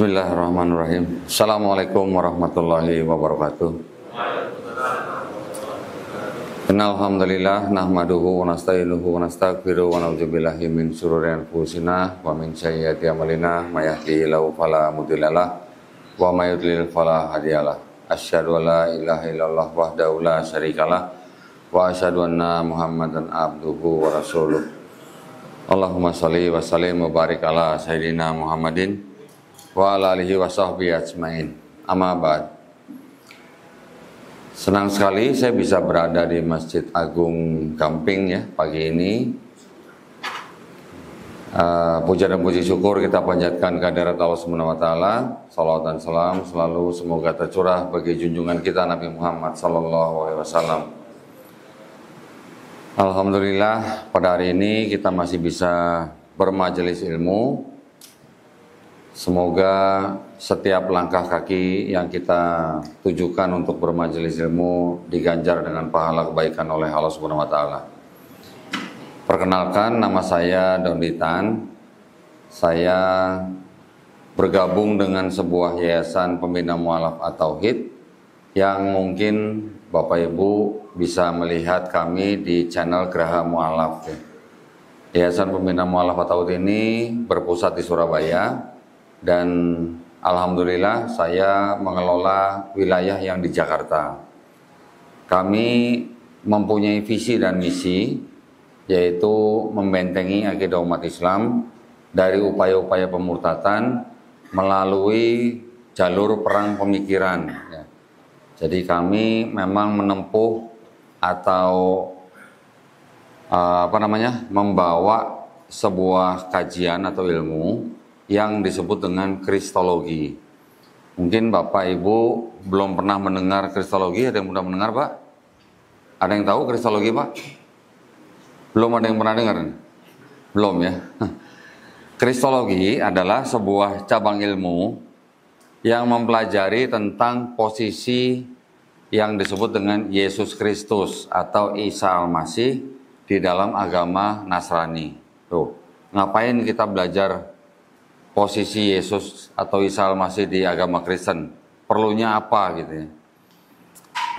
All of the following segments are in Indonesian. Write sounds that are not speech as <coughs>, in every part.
Bismillahirrahmanirrahim. Assalamualaikum warahmatullahi wabarakatuh. Innalhamdulillah nahmaduhu wa nasta'inuhu wa nastaghfiruh wa na'udzu billahi min syururi anfusina wa min sayyiati a'malina may yahdihillahu fala mudhillalah wa may yudhlil fala hadiyalah. Asyhadu an la ilaha illallah wahdahu la syarikalah wa asyhadu anna Muhammadan abduhu wa rasuluh. Allahumma shalli wa sallim wa barik ala sayyidina Muhammadin wa ala alihi wa ajmain. Senang sekali saya bisa berada di Masjid Agung Gamping ya pagi ini. Uh, eh, puja dan puji syukur kita panjatkan kehadirat Allah Subhanahu wa taala. Salawat dan salam selalu semoga tercurah bagi junjungan kita Nabi Muhammad sallallahu alaihi wasallam. Alhamdulillah pada hari ini kita masih bisa bermajelis ilmu Semoga setiap langkah kaki yang kita tujukan untuk bermajelis ilmu diganjar dengan pahala kebaikan oleh Allah Subhanahu wa taala. Perkenalkan nama saya Donditan. Saya bergabung dengan sebuah yayasan pembina mualaf atau hit yang mungkin Bapak Ibu bisa melihat kami di channel Geraha Mualaf. Ya. Yayasan Pembina Mualaf Atau ini berpusat di Surabaya, dan alhamdulillah saya mengelola wilayah yang di Jakarta. Kami mempunyai visi dan misi yaitu membentengi akidah umat Islam dari upaya-upaya pemurtatan melalui jalur perang pemikiran. Ya. Jadi kami memang menempuh atau eh, apa namanya membawa sebuah kajian atau ilmu yang disebut dengan kristologi. Mungkin Bapak Ibu belum pernah mendengar kristologi, ada yang sudah mendengar Pak? Ada yang tahu kristologi Pak? Belum ada yang pernah dengar? Belum ya. <laughs> Kristologi adalah sebuah cabang ilmu yang mempelajari tentang posisi yang disebut dengan Yesus Kristus atau Isa Al-Masih di dalam agama Nasrani. Tuh, ngapain kita belajar posisi Yesus atau Isa masih di agama Kristen? Perlunya apa gitu ya?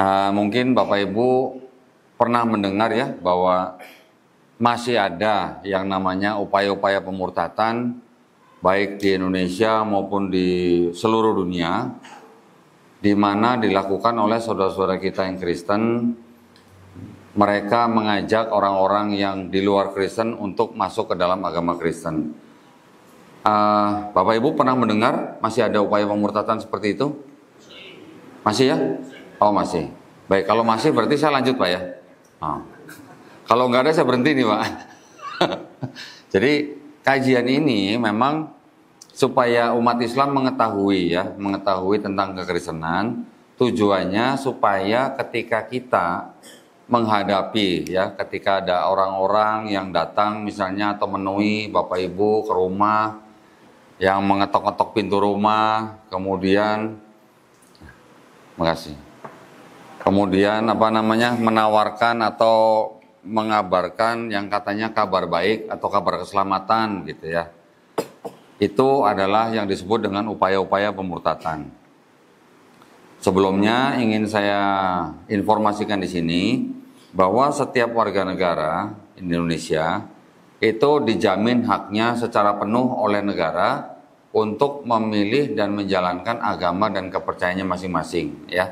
Uh, mungkin Bapak Ibu pernah mendengar ya bahwa masih ada yang namanya upaya-upaya pemurtatan baik di Indonesia maupun di seluruh dunia di mana dilakukan oleh saudara-saudara kita yang Kristen mereka mengajak orang-orang yang di luar Kristen untuk masuk ke dalam agama Kristen. Uh, Bapak Ibu pernah mendengar masih ada upaya pemurtatan seperti itu? Masih ya? Oh masih. Baik, kalau masih berarti saya lanjut Pak ya. Oh. Kalau nggak ada saya berhenti nih Pak. <laughs> Jadi kajian ini memang supaya umat Islam mengetahui ya, mengetahui tentang kekristenan. Tujuannya supaya ketika kita menghadapi ya, ketika ada orang-orang yang datang misalnya atau menui Bapak Ibu ke rumah yang mengetok-ketok pintu rumah, kemudian makasih. Kemudian apa namanya menawarkan atau mengabarkan yang katanya kabar baik atau kabar keselamatan gitu ya. Itu adalah yang disebut dengan upaya-upaya pemurtatan. Sebelumnya ingin saya informasikan di sini bahwa setiap warga negara Indonesia itu dijamin haknya secara penuh oleh negara untuk memilih dan menjalankan agama dan kepercayaannya masing-masing ya.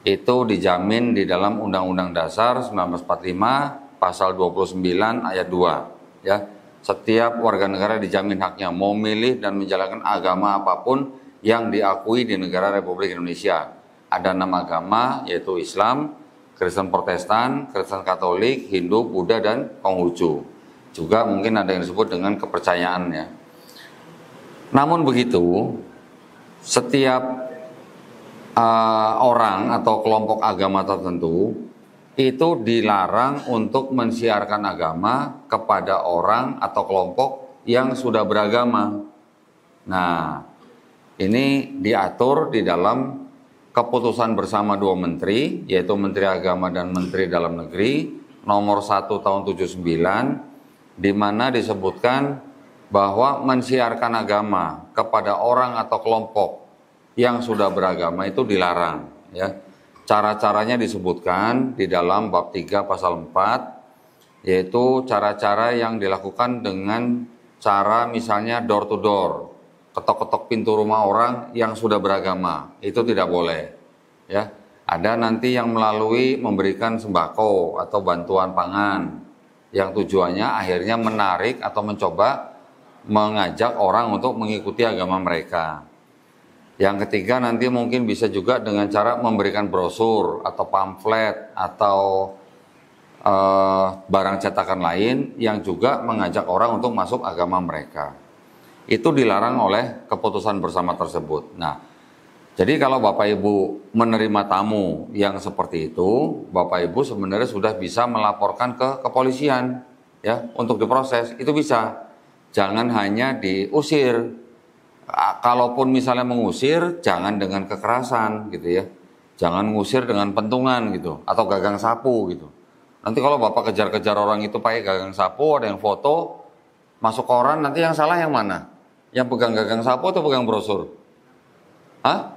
Itu dijamin di dalam Undang-Undang Dasar 1945 pasal 29 ayat 2 ya. Setiap warga negara dijamin haknya mau memilih dan menjalankan agama apapun yang diakui di negara Republik Indonesia. Ada enam agama yaitu Islam, Kristen Protestan, Kristen Katolik, Hindu, Buddha dan Konghucu. Juga mungkin ada yang disebut dengan kepercayaan ya namun begitu, setiap uh, orang atau kelompok agama tertentu itu dilarang untuk mensiarkan agama kepada orang atau kelompok yang sudah beragama. Nah, ini diatur di dalam keputusan bersama dua menteri, yaitu Menteri Agama dan Menteri Dalam Negeri, nomor 1 tahun 79, di mana disebutkan bahwa mensiarkan agama kepada orang atau kelompok yang sudah beragama itu dilarang ya. Cara-caranya disebutkan di dalam bab 3 pasal 4 yaitu cara-cara yang dilakukan dengan cara misalnya door to door, ketok-ketok pintu rumah orang yang sudah beragama. Itu tidak boleh. Ya. Ada nanti yang melalui memberikan sembako atau bantuan pangan yang tujuannya akhirnya menarik atau mencoba mengajak orang untuk mengikuti agama mereka. Yang ketiga nanti mungkin bisa juga dengan cara memberikan brosur atau pamflet atau uh, barang cetakan lain yang juga mengajak orang untuk masuk agama mereka. Itu dilarang oleh keputusan bersama tersebut. Nah, jadi kalau Bapak Ibu menerima tamu yang seperti itu, Bapak Ibu sebenarnya sudah bisa melaporkan ke kepolisian ya untuk diproses. Itu bisa. Jangan hanya diusir. Kalaupun misalnya mengusir, jangan dengan kekerasan gitu ya. Jangan ngusir dengan pentungan gitu atau gagang sapu gitu. Nanti kalau Bapak kejar-kejar orang itu pakai gagang sapu, ada yang foto, masuk koran, nanti yang salah yang mana? Yang pegang gagang sapu atau pegang brosur? Hah?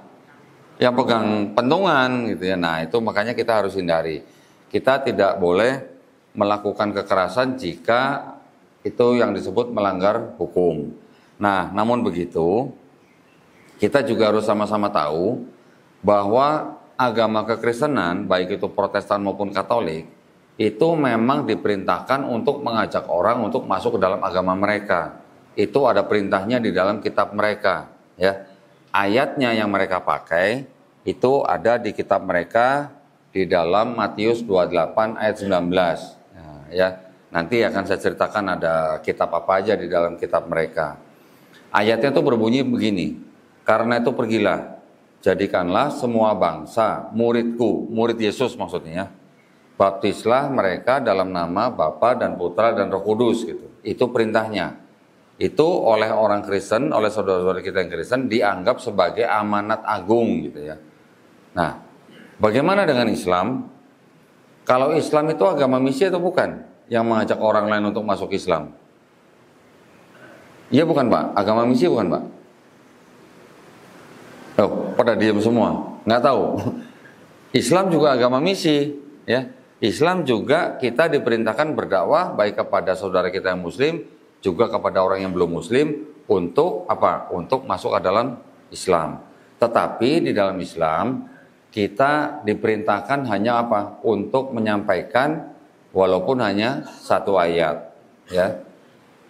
Yang pegang pentungan gitu ya. Nah, itu makanya kita harus hindari. Kita tidak boleh melakukan kekerasan jika itu yang disebut melanggar hukum. Nah, namun begitu, kita juga harus sama-sama tahu bahwa agama kekristenan, baik itu Protestan maupun Katolik, itu memang diperintahkan untuk mengajak orang untuk masuk ke dalam agama mereka. Itu ada perintahnya di dalam kitab mereka, ya. Ayatnya yang mereka pakai itu ada di kitab mereka di dalam Matius 28 ayat 19. Nah, ya. Nanti akan saya ceritakan ada kitab apa aja di dalam kitab mereka. Ayatnya itu berbunyi begini, karena itu pergilah, jadikanlah semua bangsa muridku, murid Yesus maksudnya. Ya, Baptislah mereka dalam nama Bapa dan Putra dan Roh Kudus gitu. Itu perintahnya. Itu oleh orang Kristen, oleh saudara-saudara kita yang Kristen dianggap sebagai amanat agung gitu ya. Nah, bagaimana dengan Islam? Kalau Islam itu agama misi atau bukan? yang mengajak orang lain untuk masuk Islam. Iya bukan Pak? Agama misi bukan Pak? Oh, pada diam semua, nggak tahu. <laughs> Islam juga agama misi, ya. Islam juga kita diperintahkan berdakwah baik kepada saudara kita yang Muslim juga kepada orang yang belum Muslim untuk apa? Untuk masuk ke dalam Islam. Tetapi di dalam Islam kita diperintahkan hanya apa? Untuk menyampaikan walaupun hanya satu ayat ya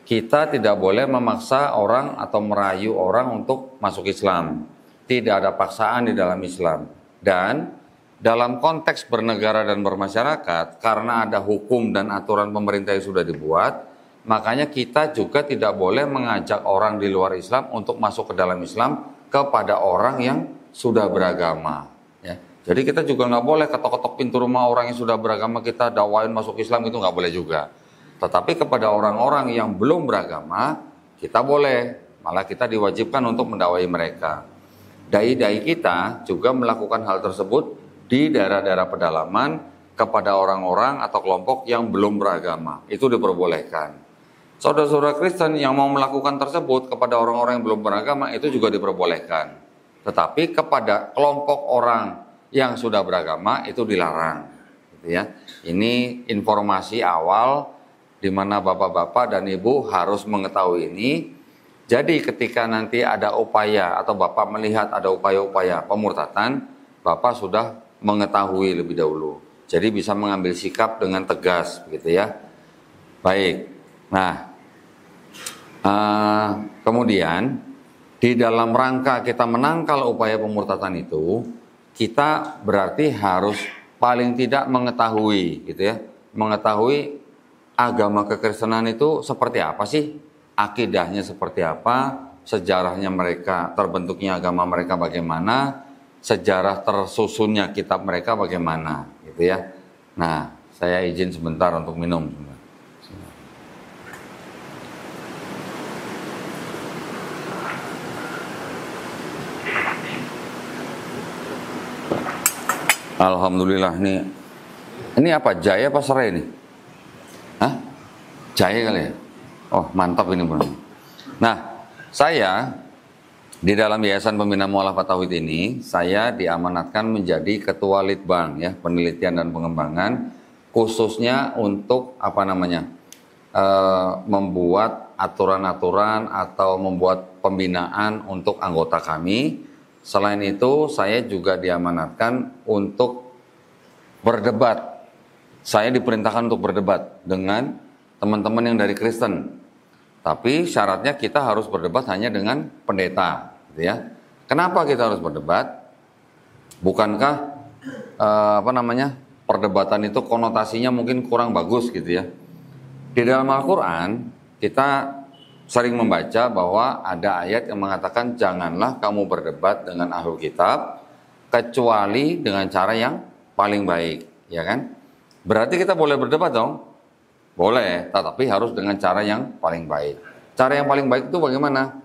kita tidak boleh memaksa orang atau merayu orang untuk masuk Islam tidak ada paksaan di dalam Islam dan dalam konteks bernegara dan bermasyarakat karena ada hukum dan aturan pemerintah yang sudah dibuat makanya kita juga tidak boleh mengajak orang di luar Islam untuk masuk ke dalam Islam kepada orang yang sudah beragama jadi kita juga nggak boleh ketok-ketok pintu rumah orang yang sudah beragama kita dakwain masuk Islam itu nggak boleh juga. Tetapi kepada orang-orang yang belum beragama kita boleh, malah kita diwajibkan untuk mendakwai mereka. Dai-dai kita juga melakukan hal tersebut di daerah-daerah pedalaman kepada orang-orang atau kelompok yang belum beragama. Itu diperbolehkan. Saudara-saudara Kristen yang mau melakukan tersebut kepada orang-orang yang belum beragama itu juga diperbolehkan. Tetapi kepada kelompok orang yang sudah beragama itu dilarang gitu ya. Ini informasi awal di mana bapak-bapak dan ibu harus mengetahui ini. Jadi ketika nanti ada upaya atau bapak melihat ada upaya-upaya pemurtatan, bapak sudah mengetahui lebih dahulu. Jadi bisa mengambil sikap dengan tegas gitu ya. Baik. Nah, uh, kemudian di dalam rangka kita menangkal upaya pemurtatan itu, kita berarti harus paling tidak mengetahui gitu ya, mengetahui agama kekristenan itu seperti apa sih? Akidahnya seperti apa? Sejarahnya mereka, terbentuknya agama mereka bagaimana? Sejarah tersusunnya kitab mereka bagaimana? Gitu ya. Nah, saya izin sebentar untuk minum. Alhamdulillah nih. Ini apa? Jaya apa serai nih? Hah? Jaya kali ya? Oh, mantap ini bro. Nah, saya di dalam Yayasan Pembina Mualaf Tauhid ini, saya diamanatkan menjadi ketua Litbang ya, penelitian dan pengembangan khususnya untuk apa namanya? e, membuat aturan-aturan atau membuat pembinaan untuk anggota kami Selain itu, saya juga diamanatkan untuk berdebat. Saya diperintahkan untuk berdebat dengan teman-teman yang dari Kristen. Tapi syaratnya kita harus berdebat hanya dengan pendeta, gitu ya. Kenapa kita harus berdebat? Bukankah eh, apa namanya? perdebatan itu konotasinya mungkin kurang bagus gitu ya. Di dalam Al-Qur'an kita sering membaca bahwa ada ayat yang mengatakan janganlah kamu berdebat dengan ahlu kitab kecuali dengan cara yang paling baik, ya kan? Berarti kita boleh berdebat dong? Boleh, tetapi harus dengan cara yang paling baik. Cara yang paling baik itu bagaimana?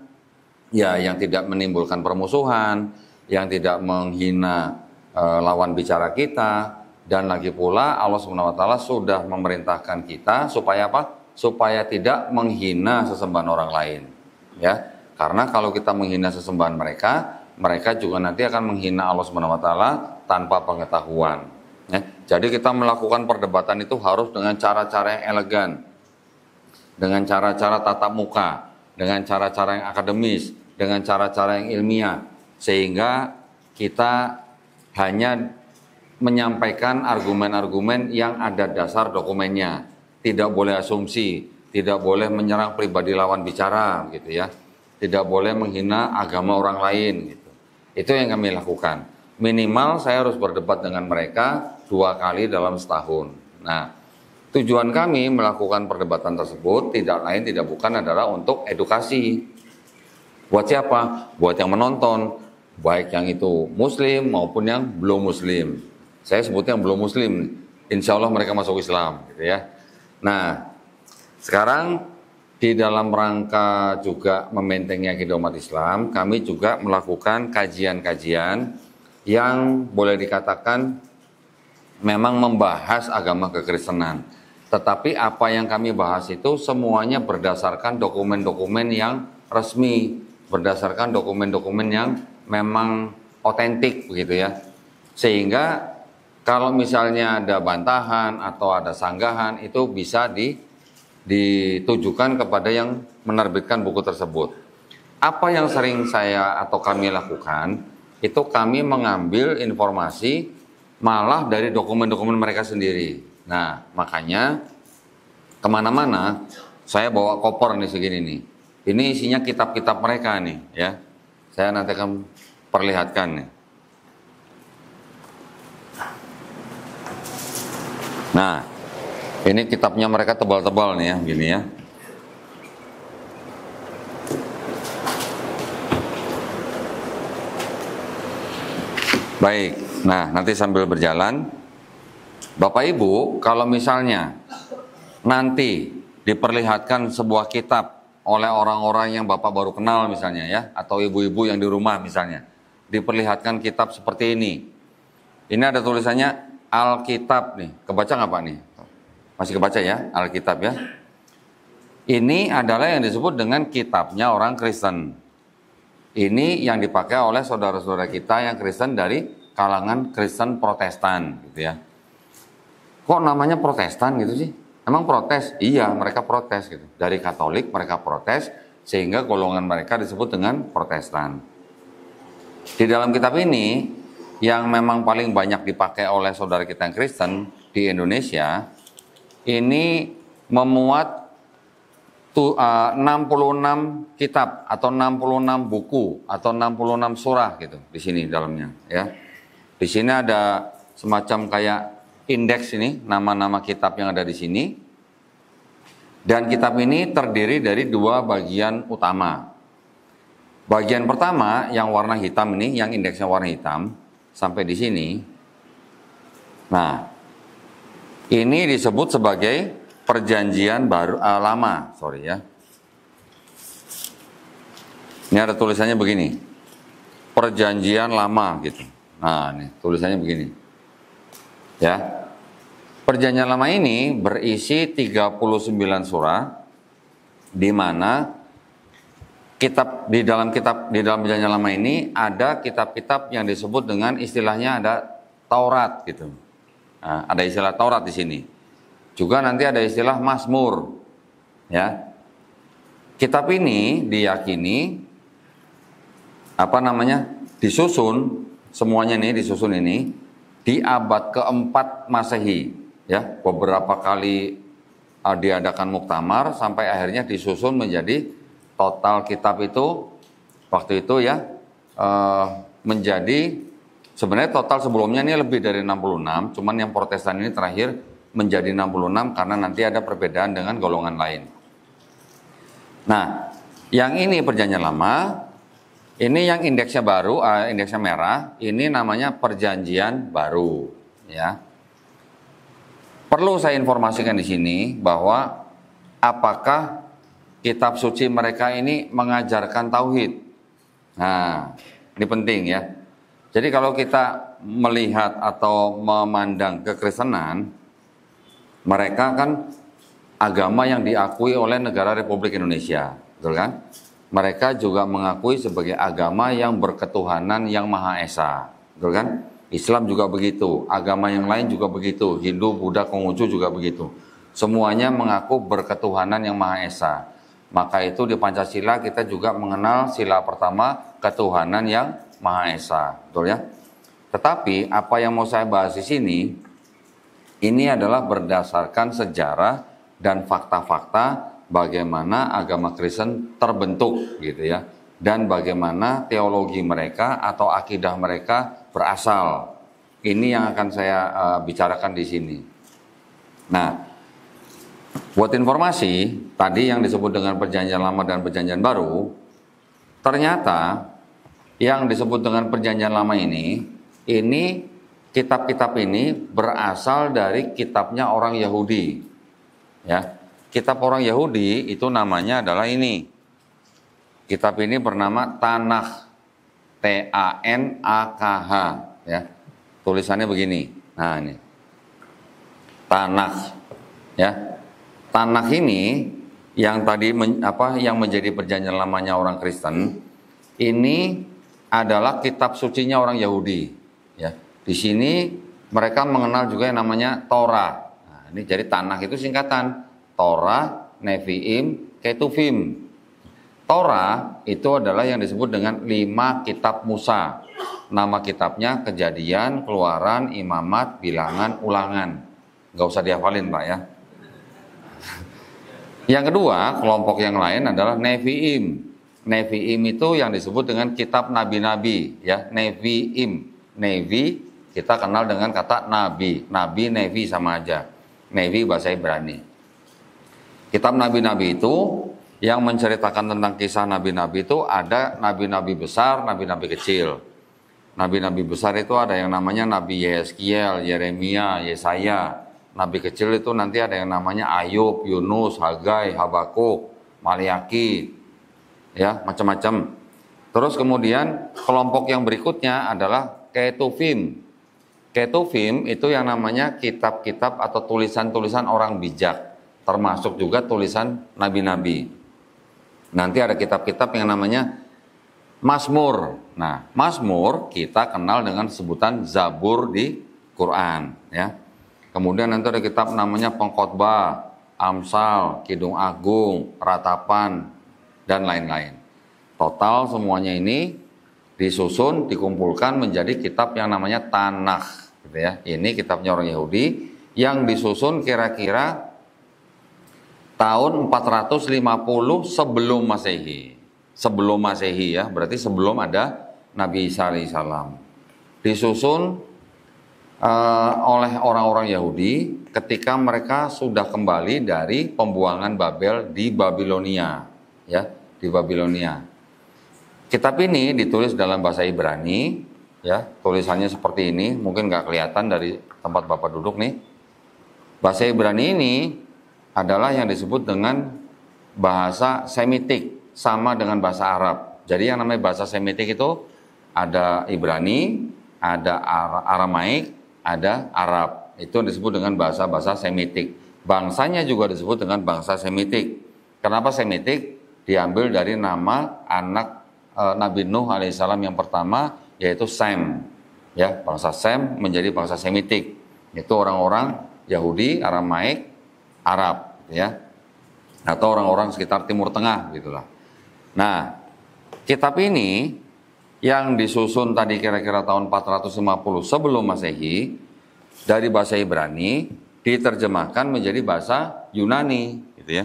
Ya, yang tidak menimbulkan permusuhan, yang tidak menghina e, lawan bicara kita dan lagi pula Allah Subhanahu wa taala sudah memerintahkan kita supaya apa? supaya tidak menghina sesembahan orang lain ya karena kalau kita menghina sesembahan mereka mereka juga nanti akan menghina Allah Subhanahu wa taala tanpa pengetahuan ya. jadi kita melakukan perdebatan itu harus dengan cara-cara yang elegan dengan cara-cara tatap muka dengan cara-cara yang akademis dengan cara-cara yang ilmiah sehingga kita hanya menyampaikan argumen-argumen yang ada dasar dokumennya tidak boleh asumsi, tidak boleh menyerang pribadi lawan bicara gitu ya. Tidak boleh menghina agama orang lain gitu. Itu yang kami lakukan. Minimal saya harus berdebat dengan mereka dua kali dalam setahun. Nah, tujuan kami melakukan perdebatan tersebut tidak lain tidak bukan adalah untuk edukasi. Buat siapa? Buat yang menonton, baik yang itu muslim maupun yang belum muslim. Saya sebutnya yang belum muslim, insya Allah mereka masuk Islam gitu ya. Nah, sekarang di dalam rangka juga membentengi akidah umat Islam, kami juga melakukan kajian-kajian yang boleh dikatakan memang membahas agama kekristenan. Tetapi apa yang kami bahas itu semuanya berdasarkan dokumen-dokumen yang resmi, berdasarkan dokumen-dokumen yang memang otentik begitu ya. Sehingga kalau misalnya ada bantahan atau ada sanggahan itu bisa di, ditujukan kepada yang menerbitkan buku tersebut. Apa yang sering saya atau kami lakukan itu kami mengambil informasi malah dari dokumen-dokumen mereka sendiri. Nah makanya kemana-mana saya bawa koper nih segini nih. Ini isinya kitab-kitab mereka nih ya. Saya nanti akan perlihatkan nih. Nah, ini kitabnya mereka tebal-tebal nih ya, gini ya. Baik, nah nanti sambil berjalan, Bapak Ibu, kalau misalnya nanti diperlihatkan sebuah kitab oleh orang-orang yang Bapak baru kenal misalnya ya, atau ibu-ibu yang di rumah misalnya, diperlihatkan kitab seperti ini. Ini ada tulisannya Alkitab nih, kebaca nggak Pak nih? Masih kebaca ya, Alkitab ya. Ini adalah yang disebut dengan kitabnya orang Kristen. Ini yang dipakai oleh saudara-saudara kita yang Kristen dari kalangan Kristen Protestan gitu ya. Kok namanya Protestan gitu sih? Emang protes? Iya, mereka protes gitu. Dari Katolik mereka protes sehingga golongan mereka disebut dengan Protestan. Di dalam kitab ini yang memang paling banyak dipakai oleh saudara kita yang Kristen di Indonesia ini memuat 66 eh, kitab atau 66 buku atau 66 surah gitu di sini dalamnya ya. Di sini ada semacam kayak indeks ini nama-nama kitab yang ada di sini. Dan kitab ini terdiri dari dua bagian utama. Bagian pertama yang warna hitam ini, yang indeksnya warna hitam, Sampai di sini. Nah, ini disebut sebagai perjanjian baru uh, lama, sorry ya. Ini ada tulisannya begini, perjanjian lama gitu. Nah, ini tulisannya begini, ya. Perjanjian lama ini berisi 39 surah, di mana kitab di dalam kitab di dalam perjanjian lama ini ada kitab-kitab yang disebut dengan istilahnya ada Taurat gitu. Nah, ada istilah Taurat di sini. Juga nanti ada istilah Mazmur. Ya. Kitab ini diyakini apa namanya? disusun semuanya ini disusun ini di abad keempat Masehi ya beberapa kali eh, diadakan muktamar sampai akhirnya disusun menjadi total kitab itu waktu itu ya eh, menjadi sebenarnya total sebelumnya ini lebih dari 66, cuman yang Protestan ini terakhir menjadi 66 karena nanti ada perbedaan dengan golongan lain. Nah, yang ini perjanjian lama, ini yang indeksnya baru, eh, indeksnya merah, ini namanya perjanjian baru, ya. Perlu saya informasikan di sini bahwa apakah kitab suci mereka ini mengajarkan tauhid. Nah, ini penting ya. Jadi kalau kita melihat atau memandang kekristenan, mereka kan agama yang diakui oleh negara Republik Indonesia, betul kan? Mereka juga mengakui sebagai agama yang berketuhanan yang Maha Esa, betul kan? Islam juga begitu, agama yang lain juga begitu, Hindu, Buddha, Konghucu juga begitu. Semuanya mengaku berketuhanan yang Maha Esa. Maka itu di Pancasila kita juga mengenal sila pertama ketuhanan yang Maha Esa, betul ya? Tetapi apa yang mau saya bahas di sini ini adalah berdasarkan sejarah dan fakta-fakta bagaimana agama Kristen terbentuk gitu ya dan bagaimana teologi mereka atau akidah mereka berasal. Ini yang akan saya uh, bicarakan di sini. Nah, Buat informasi, tadi yang disebut dengan perjanjian lama dan perjanjian baru, ternyata yang disebut dengan perjanjian lama ini, ini kitab-kitab ini berasal dari kitabnya orang Yahudi. Ya, kitab orang Yahudi itu namanya adalah ini. Kitab ini bernama Tanakh. T A N A K H ya. Tulisannya begini. Nah, ini. Tanakh ya tanah ini yang tadi men, apa yang menjadi perjanjian lamanya orang Kristen ini adalah kitab sucinya orang Yahudi ya di sini mereka mengenal juga yang namanya Torah nah, ini jadi tanah itu singkatan Torah Nevi'im Ketuvim Torah itu adalah yang disebut dengan lima kitab Musa nama kitabnya Kejadian Keluaran Imamat Bilangan Ulangan nggak usah dihafalin pak ya yang kedua, kelompok yang lain adalah Nevi'im. Nevi'im itu yang disebut dengan kitab nabi-nabi, ya. Nevi'im. Nevi kita kenal dengan kata nabi. Nabi, Nevi sama aja. Nevi bahasa Ibrani. Kitab nabi-nabi itu yang menceritakan tentang kisah nabi-nabi itu ada nabi-nabi besar, nabi-nabi kecil. Nabi-nabi besar itu ada yang namanya Nabi Yeskiel, Yeremia, Yesaya, nabi kecil itu nanti ada yang namanya Ayub, Yunus, Hagai, Habakuk, Maliaki, ya macam-macam. Terus kemudian kelompok yang berikutnya adalah Ketuvim. Ketuvim itu yang namanya kitab-kitab atau tulisan-tulisan orang bijak, termasuk juga tulisan nabi-nabi. Nanti ada kitab-kitab yang namanya Masmur. Nah, Masmur kita kenal dengan sebutan Zabur di Quran, ya. Kemudian nanti ada kitab namanya Pengkhotbah, Amsal, Kidung Agung, Ratapan, dan lain-lain. Total semuanya ini disusun, dikumpulkan menjadi kitab yang namanya Tanakh. Gitu ya. Ini kitabnya orang Yahudi yang disusun kira-kira tahun 450 sebelum Masehi. Sebelum Masehi ya, berarti sebelum ada Nabi Isa alaihissalam. Disusun uh, oleh orang-orang Yahudi ketika mereka sudah kembali dari pembuangan Babel di Babilonia, ya, di Babilonia. Kitab ini ditulis dalam bahasa Ibrani, ya, tulisannya seperti ini, mungkin nggak kelihatan dari tempat Bapak duduk nih. Bahasa Ibrani ini adalah yang disebut dengan bahasa Semitik, sama dengan bahasa Arab. Jadi yang namanya bahasa Semitik itu ada Ibrani, ada Ar Aramaik, ada Arab. Itu disebut dengan bahasa-bahasa Semitik. Bangsanya juga disebut dengan bangsa Semitik. Kenapa Semitik? Diambil dari nama anak e, Nabi Nuh alaihissalam yang pertama yaitu Sem. Ya, bangsa Sem menjadi bangsa Semitik. Itu orang-orang Yahudi, Aramaik, Arab, gitu ya. Atau orang-orang sekitar Timur Tengah gitulah. Nah, kitab ini yang disusun tadi kira-kira tahun 450 sebelum Masehi dari bahasa Ibrani diterjemahkan menjadi bahasa Yunani, gitu ya.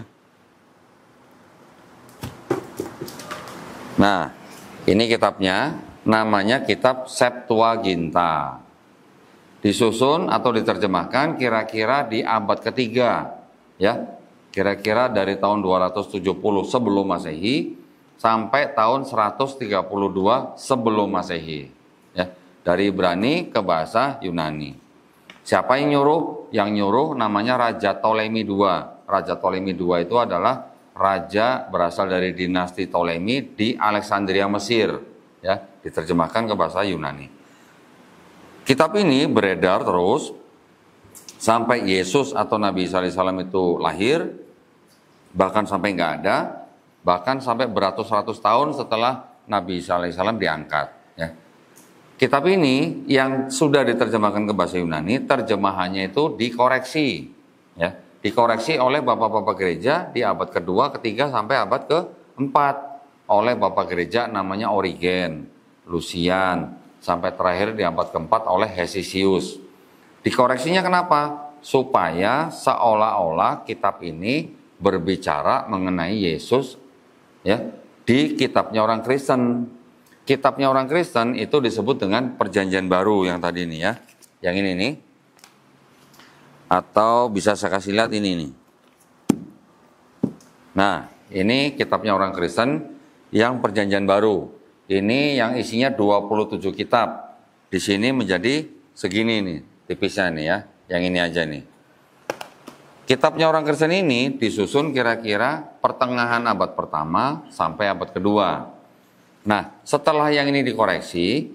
Nah, ini kitabnya namanya kitab Septuaginta. Disusun atau diterjemahkan kira-kira di abad ketiga, ya. Kira-kira dari tahun 270 sebelum Masehi sampai tahun 132 sebelum Masehi. Ya, dari Ibrani ke bahasa Yunani. Siapa yang nyuruh? Yang nyuruh namanya Raja Ptolemy II. Raja Ptolemy II itu adalah raja berasal dari dinasti Ptolemy di Alexandria Mesir. Ya, diterjemahkan ke bahasa Yunani. Kitab ini beredar terus sampai Yesus atau Nabi Isa itu lahir, bahkan sampai nggak ada, bahkan sampai beratus-ratus tahun setelah Nabi Isa alaihissalam diangkat. Ya. Kitab ini yang sudah diterjemahkan ke bahasa Yunani, terjemahannya itu dikoreksi, ya, dikoreksi oleh bapak-bapak gereja di abad kedua, ketiga sampai abad keempat oleh bapak gereja namanya Origen, Lucian, sampai terakhir di abad keempat oleh Hesisius. Dikoreksinya kenapa? Supaya seolah-olah kitab ini berbicara mengenai Yesus ya di kitabnya orang Kristen. Kitabnya orang Kristen itu disebut dengan Perjanjian Baru yang tadi ini ya, yang ini nih. Atau bisa saya kasih lihat ini nih. Nah, ini kitabnya orang Kristen yang Perjanjian Baru. Ini yang isinya 27 kitab. Di sini menjadi segini nih, tipisnya nih ya, yang ini aja nih. Kitabnya orang Kristen ini disusun kira-kira pertengahan abad pertama sampai abad kedua. Nah, setelah yang ini dikoreksi,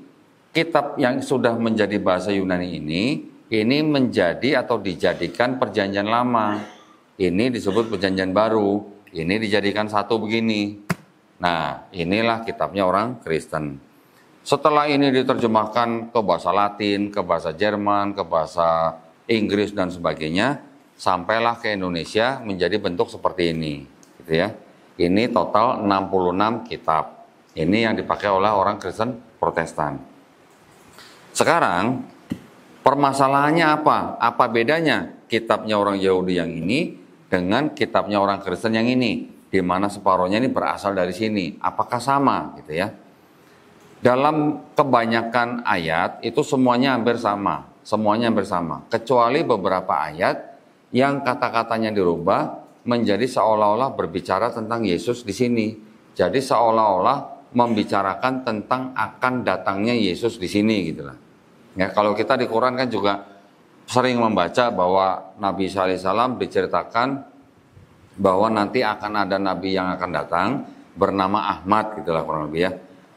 kitab yang sudah menjadi bahasa Yunani ini, ini menjadi atau dijadikan perjanjian lama. Ini disebut perjanjian baru, ini dijadikan satu begini. Nah, inilah kitabnya orang Kristen. Setelah ini diterjemahkan ke bahasa Latin, ke bahasa Jerman, ke bahasa Inggris dan sebagainya, sampailah ke Indonesia menjadi bentuk seperti ini, gitu ya. Ini total 66 kitab. Ini yang dipakai oleh orang Kristen Protestan. Sekarang permasalahannya apa? Apa bedanya kitabnya orang Yahudi yang ini dengan kitabnya orang Kristen yang ini? Di mana separohnya ini berasal dari sini? Apakah sama, gitu ya? Dalam kebanyakan ayat itu semuanya hampir sama, semuanya hampir sama, kecuali beberapa ayat yang kata-katanya dirubah menjadi seolah-olah berbicara tentang Yesus di sini. Jadi seolah-olah membicarakan tentang akan datangnya Yesus di sini gitulah. Ya kalau kita di Quran kan juga sering membaca bahwa Nabi SAW diceritakan bahwa nanti akan ada Nabi yang akan datang bernama Ahmad gitulah kurang lebih ya.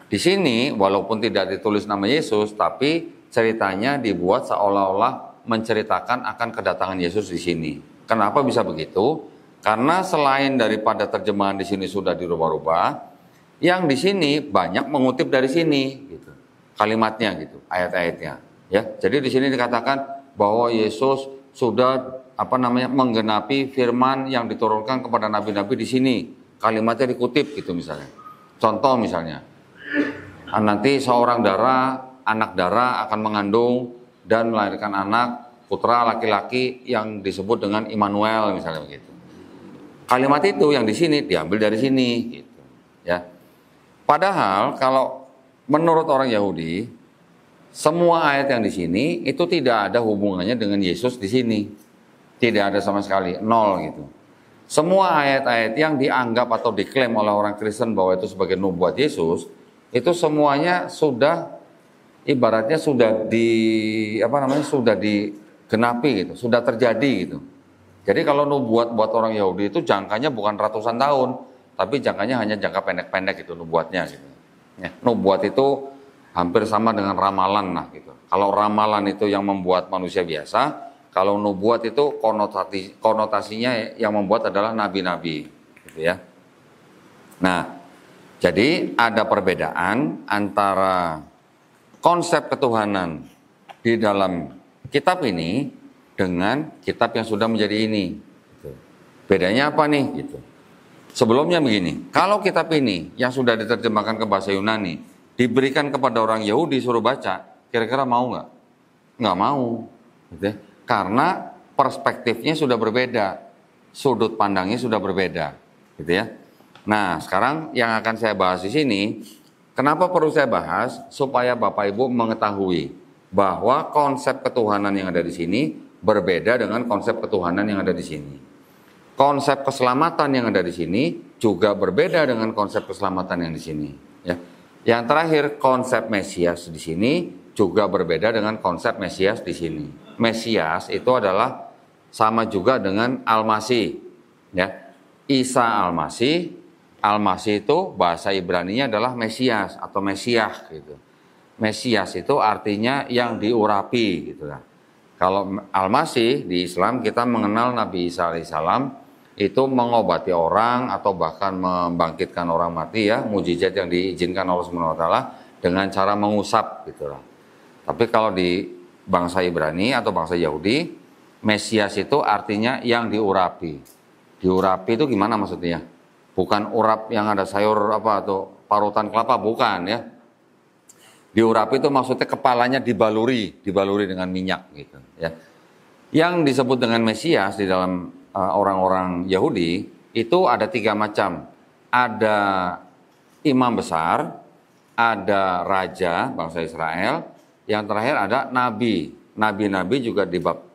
Di sini walaupun tidak ditulis nama Yesus tapi ceritanya dibuat seolah-olah menceritakan akan kedatangan Yesus di sini. Kenapa bisa begitu? Karena selain daripada terjemahan di sini sudah dirubah-rubah, yang di sini banyak mengutip dari sini gitu. Kalimatnya gitu, ayat-ayatnya ya. Jadi di sini dikatakan bahwa Yesus sudah apa namanya menggenapi firman yang diturunkan kepada nabi-nabi di sini. Kalimatnya dikutip gitu misalnya. Contoh misalnya, nanti seorang darah, anak darah akan mengandung dan melahirkan anak putra laki-laki yang disebut dengan Immanuel misalnya begitu. Kalimat itu yang di sini diambil dari sini gitu ya. Padahal kalau menurut orang Yahudi semua ayat yang di sini itu tidak ada hubungannya dengan Yesus di sini. Tidak ada sama sekali, nol gitu. Semua ayat-ayat yang dianggap atau diklaim oleh orang Kristen bahwa itu sebagai nubuat Yesus, itu semuanya sudah ibaratnya sudah di apa namanya sudah digenapi gitu, sudah terjadi gitu. Jadi kalau nubuat buat orang Yahudi itu jangkanya bukan ratusan tahun, tapi jangkanya hanya jangka pendek-pendek gitu nubuatnya gitu. Ya, nubuat itu hampir sama dengan ramalan lah gitu. Kalau ramalan itu yang membuat manusia biasa, kalau nubuat itu konotasi, konotasinya yang membuat adalah nabi-nabi gitu ya. Nah, jadi ada perbedaan antara konsep ketuhanan di dalam kitab ini dengan kitab yang sudah menjadi ini. Gitu. Bedanya apa nih gitu. Sebelumnya begini, kalau kitab ini yang sudah diterjemahkan ke bahasa Yunani diberikan kepada orang Yahudi suruh baca, kira-kira mau nggak? Nggak mau, gitu ya. karena perspektifnya sudah berbeda, sudut pandangnya sudah berbeda, gitu ya. Nah, sekarang yang akan saya bahas di sini Kenapa perlu saya bahas? Supaya Bapak Ibu mengetahui bahwa konsep ketuhanan yang ada di sini berbeda dengan konsep ketuhanan yang ada di sini. Konsep keselamatan yang ada di sini juga berbeda dengan konsep keselamatan yang di sini. Ya. Yang terakhir, konsep Mesias di sini juga berbeda dengan konsep Mesias di sini. Mesias itu adalah sama juga dengan Almasih. Ya. Isa Almasih Al-Masih itu bahasa Ibrani-nya adalah Mesias atau Mesiah gitu. Mesias itu artinya yang diurapi gitu lah. Kan. Kalau Al-Masih di Islam kita mengenal Nabi Isa alaihissalam itu mengobati orang atau bahkan membangkitkan orang mati ya, mujizat yang diizinkan Allah Subhanahu wa taala dengan cara mengusap gitu lah. Tapi kalau di bangsa Ibrani atau bangsa Yahudi, Mesias itu artinya yang diurapi. Diurapi itu gimana maksudnya? Bukan urap yang ada sayur apa atau parutan kelapa, bukan ya. Diurapi itu maksudnya kepalanya dibaluri, dibaluri dengan minyak gitu ya. Yang disebut dengan Mesias di dalam orang eh, orang-orang Yahudi itu ada tiga macam. Ada imam besar, ada raja bangsa Israel, yang terakhir ada nabi. Nabi-nabi juga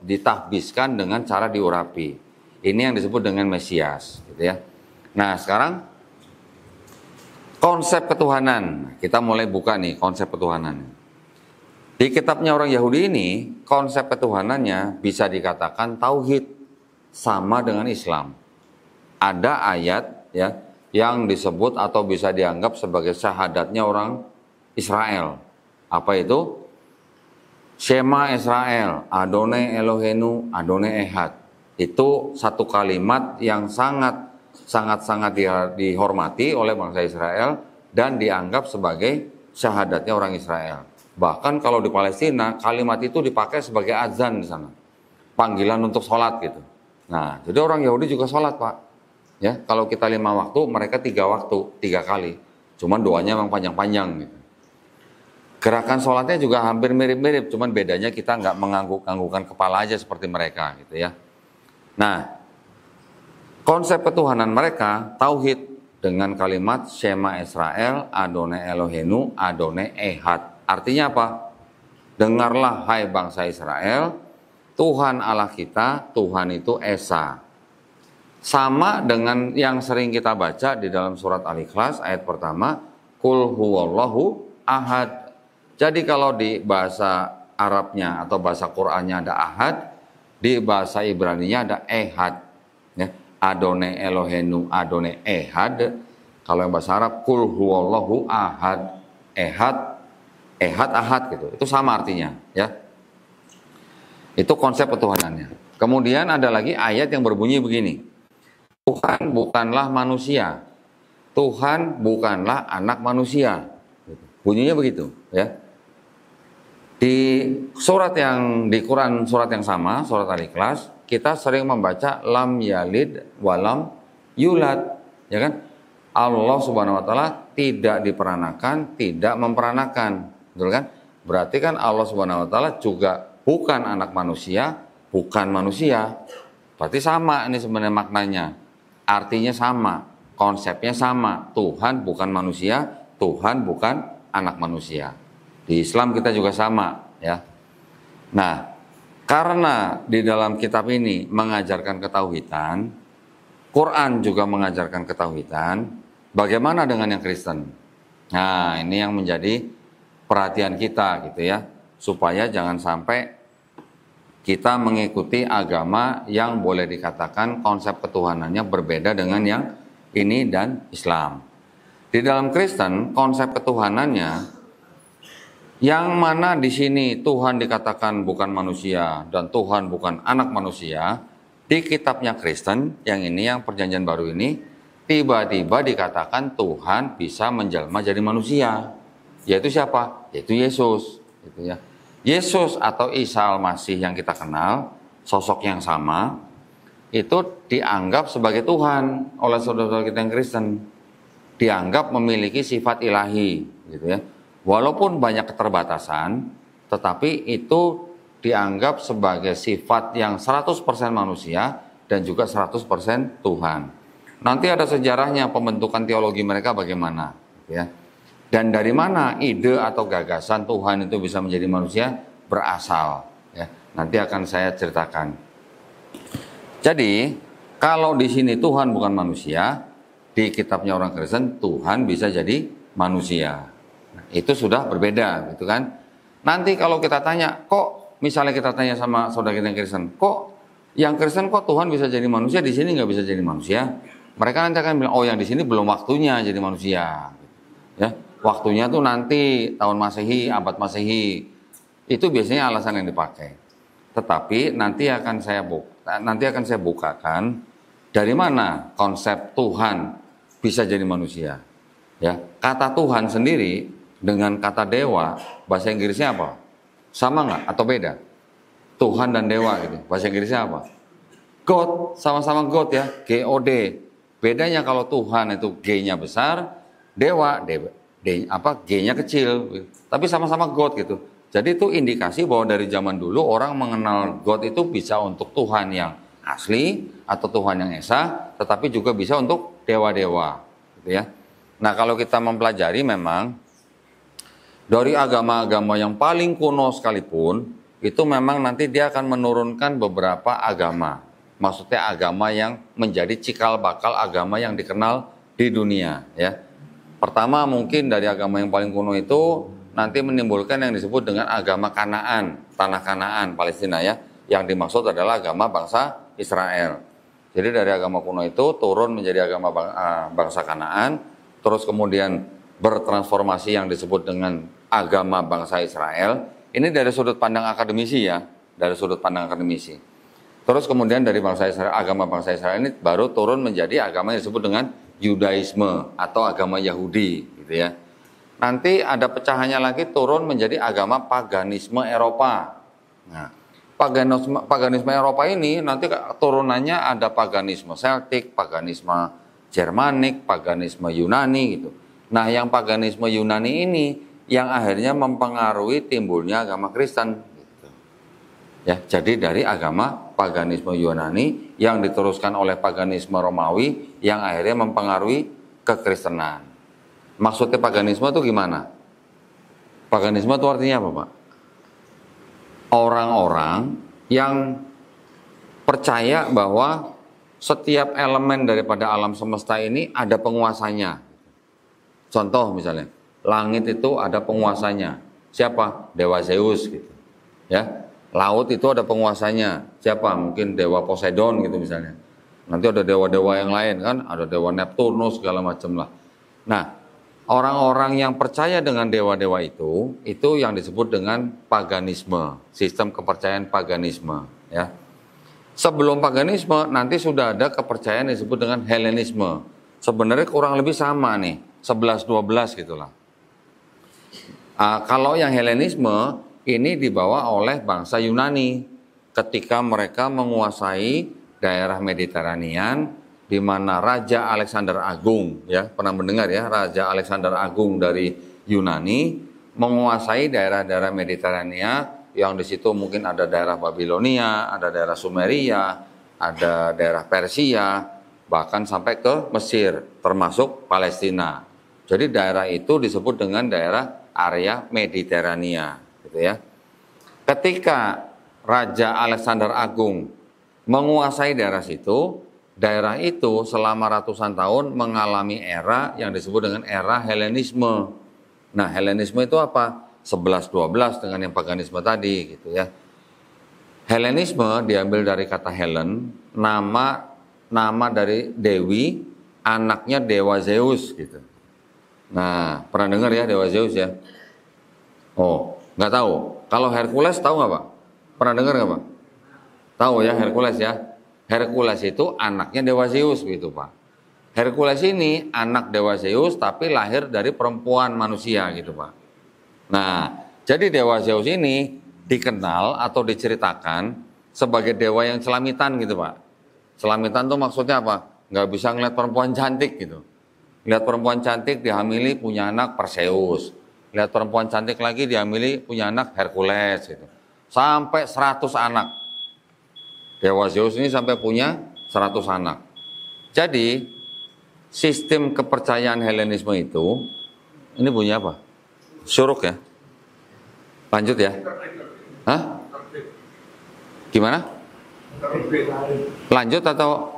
ditahbiskan dengan cara diurapi. Ini yang disebut dengan Mesias, gitu ya. Nah sekarang konsep ketuhanan. Kita mulai buka nih konsep ketuhanan. Di kitabnya orang Yahudi ini, konsep ketuhanannya bisa dikatakan tauhid sama dengan Islam. Ada ayat ya yang disebut atau bisa dianggap sebagai syahadatnya orang Israel. Apa itu? Shema Israel, Adonai Elohenu, Adonai Ehad. Itu satu kalimat yang sangat sangat-sangat dihormati oleh bangsa Israel dan dianggap sebagai syahadatnya orang Israel. Bahkan kalau di Palestina kalimat itu dipakai sebagai azan di sana. Panggilan untuk sholat gitu. Nah, jadi orang Yahudi juga sholat pak. Ya, kalau kita lima waktu, mereka tiga waktu, tiga kali. Cuman doanya memang panjang-panjang gitu. Gerakan sholatnya juga hampir mirip-mirip, cuman bedanya kita nggak mengangguk anggukan kepala aja seperti mereka gitu ya. Nah, Konsep ketuhanan mereka tauhid dengan kalimat Shema Israel Adonai Elohenu Adonai Ehad. Artinya apa? Dengarlah hai bangsa Israel, Tuhan Allah kita, Tuhan itu Esa. Sama dengan yang sering kita baca di dalam surat Al-Ikhlas ayat pertama, Kul huwallahu ahad. Jadi kalau di bahasa Arabnya atau bahasa Qur'annya ada ahad, di bahasa Ibrani nya ada ehad. Ya Adone Elohenu Adone Ehad kalau yang bahasa Arab kul huwallahu ahad ehad ehad ahad gitu itu sama artinya ya itu konsep ketuhanannya kemudian ada lagi ayat yang berbunyi begini Tuhan bukanlah manusia Tuhan bukanlah anak manusia gitu. bunyinya begitu ya di surat yang di Quran surat yang sama, surat Al-Ikhlas, kita sering membaca lam yalid walam yulat ya kan? Allah Subhanahu wa taala tidak diperanakan, tidak memperanakan, betul kan? Berarti kan Allah Subhanahu wa taala juga bukan anak manusia, bukan manusia. Berarti sama ini sebenarnya maknanya. Artinya sama, konsepnya sama. Tuhan bukan manusia, Tuhan bukan anak manusia. Di Islam kita juga sama, ya. Nah, karena di dalam kitab ini mengajarkan ketauhidan, Quran juga mengajarkan ketauhidan, bagaimana dengan yang Kristen? Nah, ini yang menjadi perhatian kita gitu ya, supaya jangan sampai kita mengikuti agama yang boleh dikatakan konsep ketuhanannya berbeda dengan yang ini dan Islam. Di dalam Kristen, konsep ketuhanannya yang mana di sini Tuhan dikatakan bukan manusia dan Tuhan bukan anak manusia, di kitabnya Kristen yang ini yang perjanjian baru ini tiba-tiba dikatakan Tuhan bisa menjelma jadi manusia. Yaitu siapa? Yaitu Yesus, gitu ya. Yesus atau Isa Al-Masih yang kita kenal, sosok yang sama, itu dianggap sebagai Tuhan oleh saudara-saudara kita yang Kristen. Dianggap memiliki sifat ilahi, gitu ya Walaupun banyak keterbatasan, tetapi itu dianggap sebagai sifat yang 100% manusia dan juga 100% Tuhan. Nanti ada sejarahnya pembentukan teologi mereka bagaimana, ya. Dan dari mana ide atau gagasan Tuhan itu bisa menjadi manusia berasal, ya. Nanti akan saya ceritakan. Jadi, kalau di sini Tuhan bukan manusia, di kitabnya orang Kristen Tuhan bisa jadi manusia itu sudah berbeda gitu kan. Nanti kalau kita tanya kok misalnya kita tanya sama saudara kita yang Kristen, kok yang Kristen kok Tuhan bisa jadi manusia di sini nggak bisa jadi manusia? Mereka nanti akan bilang oh yang di sini belum waktunya jadi manusia. Ya, waktunya tuh nanti tahun Masehi, abad Masehi. Itu biasanya alasan yang dipakai. Tetapi nanti akan saya buka, nanti akan saya bukakan dari mana konsep Tuhan bisa jadi manusia. Ya, kata Tuhan sendiri dengan kata dewa, bahasa Inggrisnya apa? Sama nggak atau beda? Tuhan dan dewa gitu. Bahasa Inggrisnya apa? God, sama-sama God ya, G-O-D. Bedanya kalau Tuhan itu G-nya besar, dewa, D, D apa G-nya kecil, tapi sama-sama God gitu. Jadi itu indikasi bahwa dari zaman dulu orang mengenal God itu bisa untuk Tuhan yang asli atau Tuhan yang esa, tetapi juga bisa untuk dewa-dewa, gitu ya. Nah kalau kita mempelajari memang dari agama-agama yang paling kuno sekalipun, itu memang nanti dia akan menurunkan beberapa agama. Maksudnya agama yang menjadi cikal bakal agama yang dikenal di dunia. ya. Pertama mungkin dari agama yang paling kuno itu nanti menimbulkan yang disebut dengan agama Kanaan, tanah Kanaan Palestina ya, yang dimaksud adalah agama bangsa Israel. Jadi dari agama kuno itu turun menjadi agama eh, bangsa Kanaan, terus kemudian bertransformasi yang disebut dengan agama bangsa Israel. Ini dari sudut pandang akademisi ya, dari sudut pandang akademisi. Terus kemudian dari bangsa Israel, agama bangsa Israel ini baru turun menjadi agama yang disebut dengan Yudaisme atau agama Yahudi gitu ya. Nanti ada pecahannya lagi turun menjadi agama paganisme Eropa. Nah, paganisme, paganisme Eropa ini nanti turunannya ada paganisme Celtic, paganisme Jermanik, paganisme Yunani gitu. Nah, yang paganisme Yunani ini yang akhirnya mempengaruhi timbulnya agama Kristen. Ya, jadi dari agama paganisme Yunani yang diteruskan oleh paganisme Romawi yang akhirnya mempengaruhi kekristenan. Maksudnya paganisme itu gimana? Paganisme itu artinya apa, Pak? Orang-orang yang percaya bahwa setiap elemen daripada alam semesta ini ada penguasanya. Contoh misalnya, langit itu ada penguasanya. Siapa? Dewa Zeus gitu. Ya. Laut itu ada penguasanya. Siapa? Mungkin Dewa Poseidon gitu misalnya. Nanti ada dewa-dewa yang lain kan, ada dewa Neptunus segala macam lah. Nah, orang-orang yang percaya dengan dewa-dewa itu, itu yang disebut dengan paganisme, sistem kepercayaan paganisme, ya. Sebelum paganisme nanti sudah ada kepercayaan disebut dengan Helenisme. Sebenarnya kurang lebih sama nih, 11 12 gitulah. Uh, kalau yang Helenisme ini dibawa oleh bangsa Yunani ketika mereka menguasai daerah Mediterania di mana Raja Alexander Agung ya pernah mendengar ya Raja Alexander Agung dari Yunani menguasai daerah-daerah Mediterania yang di situ mungkin ada daerah Babilonia, ada daerah Sumeria, ada daerah Persia, bahkan sampai ke Mesir termasuk Palestina. Jadi daerah itu disebut dengan daerah area Mediterania, gitu ya. Ketika Raja Alexander Agung menguasai daerah situ, daerah itu selama ratusan tahun mengalami era yang disebut dengan era Helenisme. Nah, Helenisme itu apa? 11-12 dengan yang paganisme tadi, gitu ya. Helenisme diambil dari kata Helen, nama nama dari dewi anaknya dewa Zeus gitu. Nah, pernah dengar ya Dewa Zeus ya? Oh, nggak tahu. Kalau Hercules tahu nggak Pak? Pernah dengar nggak Pak? Tahu ya Hercules ya? Hercules itu anaknya Dewa Zeus gitu Pak. Hercules ini anak Dewa Zeus tapi lahir dari perempuan manusia gitu Pak. Nah, jadi Dewa Zeus ini dikenal atau diceritakan sebagai dewa yang selamitan gitu Pak. Selamitan tuh maksudnya apa? Nggak bisa ngeliat perempuan cantik gitu. Lihat perempuan cantik dihamili punya anak Perseus. Lihat perempuan cantik lagi dihamili punya anak Hercules gitu. Sampai 100 anak. Dewa Zeus ini sampai punya 100 anak. Jadi sistem kepercayaan Helenisme itu ini punya apa? Suruk ya? Lanjut ya? Hah? Gimana? Lanjut atau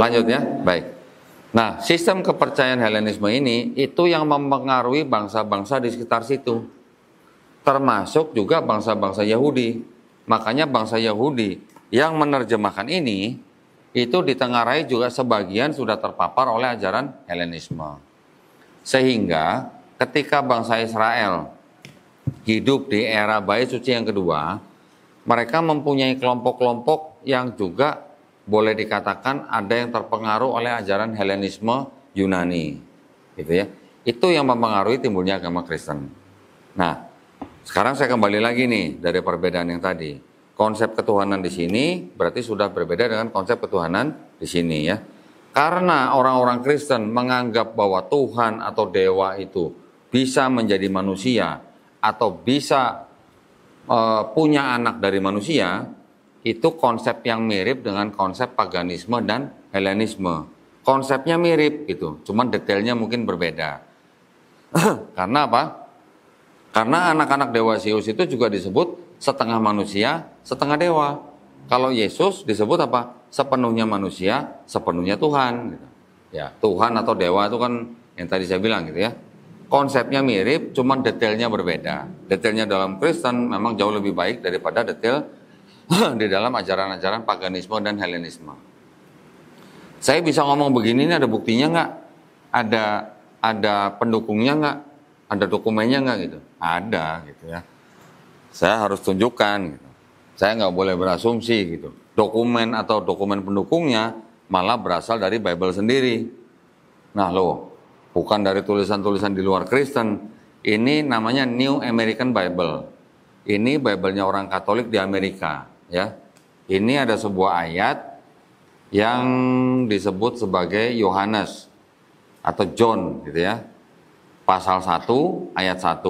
lanjut ya? Baik. Nah, sistem kepercayaan Helenisme ini itu yang mempengaruhi bangsa-bangsa di sekitar situ. Termasuk juga bangsa-bangsa Yahudi. Makanya bangsa Yahudi yang menerjemahkan ini itu ditengarai juga sebagian sudah terpapar oleh ajaran Helenisme. Sehingga ketika bangsa Israel hidup di era Bait Suci yang kedua, mereka mempunyai kelompok-kelompok yang juga boleh dikatakan ada yang terpengaruh oleh ajaran Helenisme Yunani, gitu ya. Itu yang mempengaruhi timbulnya agama Kristen. Nah, sekarang saya kembali lagi nih dari perbedaan yang tadi. Konsep ketuhanan di sini berarti sudah berbeda dengan konsep ketuhanan di sini ya. Karena orang-orang Kristen menganggap bahwa Tuhan atau dewa itu bisa menjadi manusia atau bisa e, punya anak dari manusia, itu konsep yang mirip dengan konsep paganisme dan Helenisme. Konsepnya mirip gitu, cuman detailnya mungkin berbeda. <clears throat> Karena apa? Karena anak-anak dewa Zeus itu juga disebut setengah manusia, setengah dewa. Kalau Yesus disebut apa? Sepenuhnya manusia, sepenuhnya Tuhan. Gitu. Ya, Tuhan atau dewa itu kan yang tadi saya bilang gitu ya. Konsepnya mirip, cuman detailnya berbeda. Detailnya dalam Kristen memang jauh lebih baik daripada detail <laughs> di dalam ajaran-ajaran paganisme dan Helenisme. Saya bisa ngomong begini ini ada buktinya nggak? Ada ada pendukungnya nggak? Ada dokumennya nggak gitu? Ada gitu ya. Saya harus tunjukkan. Gitu. Saya nggak boleh berasumsi gitu. Dokumen atau dokumen pendukungnya malah berasal dari Bible sendiri. Nah loh, bukan dari tulisan-tulisan di luar Kristen. Ini namanya New American Bible. Ini Bible-nya orang Katolik di Amerika ya. Ini ada sebuah ayat yang disebut sebagai Yohanes atau John gitu ya. Pasal 1 ayat 1.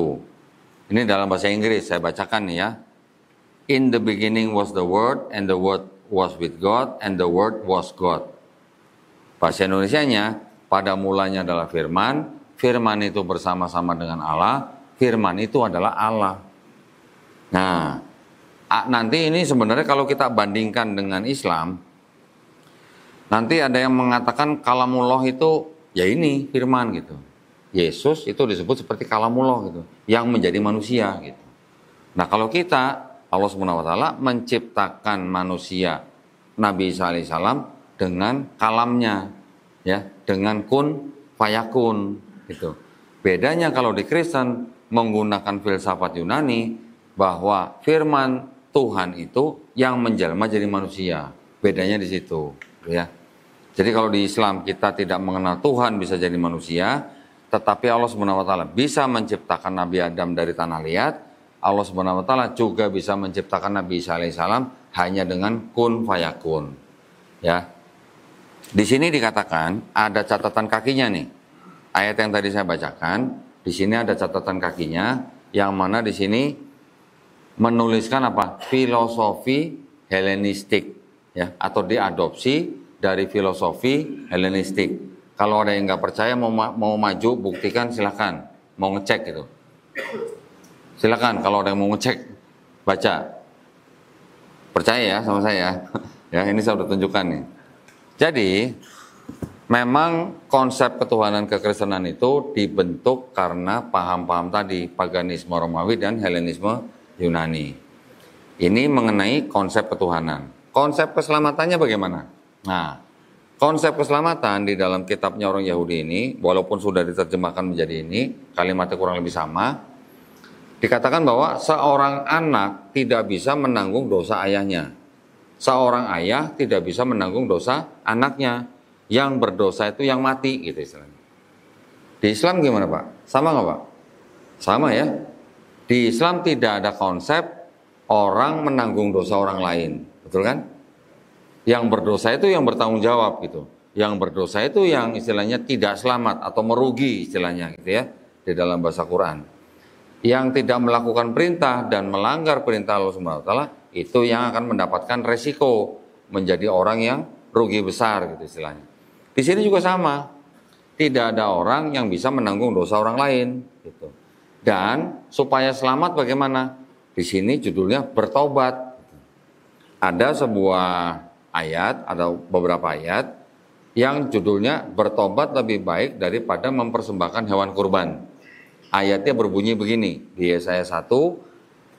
Ini dalam bahasa Inggris saya bacakan nih ya. In the beginning was the word and the word was with God and the word was God. Bahasa Indonesianya pada mulanya adalah firman, firman itu bersama-sama dengan Allah, firman itu adalah Allah. Nah, nanti ini sebenarnya kalau kita bandingkan dengan Islam, nanti ada yang mengatakan kalamullah itu ya ini firman gitu. Yesus itu disebut seperti kalamullah gitu, yang menjadi manusia gitu. Nah kalau kita Allah Subhanahu Wa Taala menciptakan manusia Nabi Isa Alaihissalam dengan kalamnya, ya dengan kun fayakun gitu. Bedanya kalau di Kristen menggunakan filsafat Yunani bahwa firman Tuhan itu yang menjelma jadi manusia. Bedanya di situ, ya. Jadi kalau di Islam kita tidak mengenal Tuhan bisa jadi manusia, tetapi Allah Subhanahu wa taala bisa menciptakan Nabi Adam dari tanah liat, Allah Subhanahu wa taala juga bisa menciptakan Nabi Isa Salam hanya dengan kun fayakun. Ya. Di sini dikatakan ada catatan kakinya nih. Ayat yang tadi saya bacakan, di sini ada catatan kakinya yang mana di sini menuliskan apa? Filosofi Helenistik ya atau diadopsi dari filosofi Helenistik. Kalau ada yang nggak percaya mau ma mau maju buktikan silahkan mau ngecek gitu. Silahkan kalau ada yang mau ngecek baca. Percaya ya sama saya. <laughs> ya ini saya udah tunjukkan nih. Jadi memang konsep ketuhanan kekristenan itu dibentuk karena paham-paham tadi paganisme Romawi dan Helenisme Yunani. Ini mengenai konsep ketuhanan. Konsep keselamatannya bagaimana? Nah, konsep keselamatan di dalam kitabnya orang Yahudi ini, walaupun sudah diterjemahkan menjadi ini, kalimatnya kurang lebih sama, dikatakan bahwa seorang anak tidak bisa menanggung dosa ayahnya. Seorang ayah tidak bisa menanggung dosa anaknya. Yang berdosa itu yang mati gitu istilahnya. Di Islam gimana Pak? Sama nggak Pak? Sama ya. Di Islam tidak ada konsep orang menanggung dosa orang lain, betul kan? Yang berdosa itu yang bertanggung jawab gitu. Yang berdosa itu yang istilahnya tidak selamat atau merugi istilahnya gitu ya di dalam bahasa Quran. Yang tidak melakukan perintah dan melanggar perintah Allah Subhanahu taala itu yang akan mendapatkan resiko menjadi orang yang rugi besar gitu istilahnya. Di sini juga sama. Tidak ada orang yang bisa menanggung dosa orang lain gitu. Dan supaya selamat bagaimana? Di sini judulnya bertobat. Ada sebuah ayat atau beberapa ayat yang judulnya bertobat lebih baik daripada mempersembahkan hewan kurban. Ayatnya berbunyi begini di Yesaya 1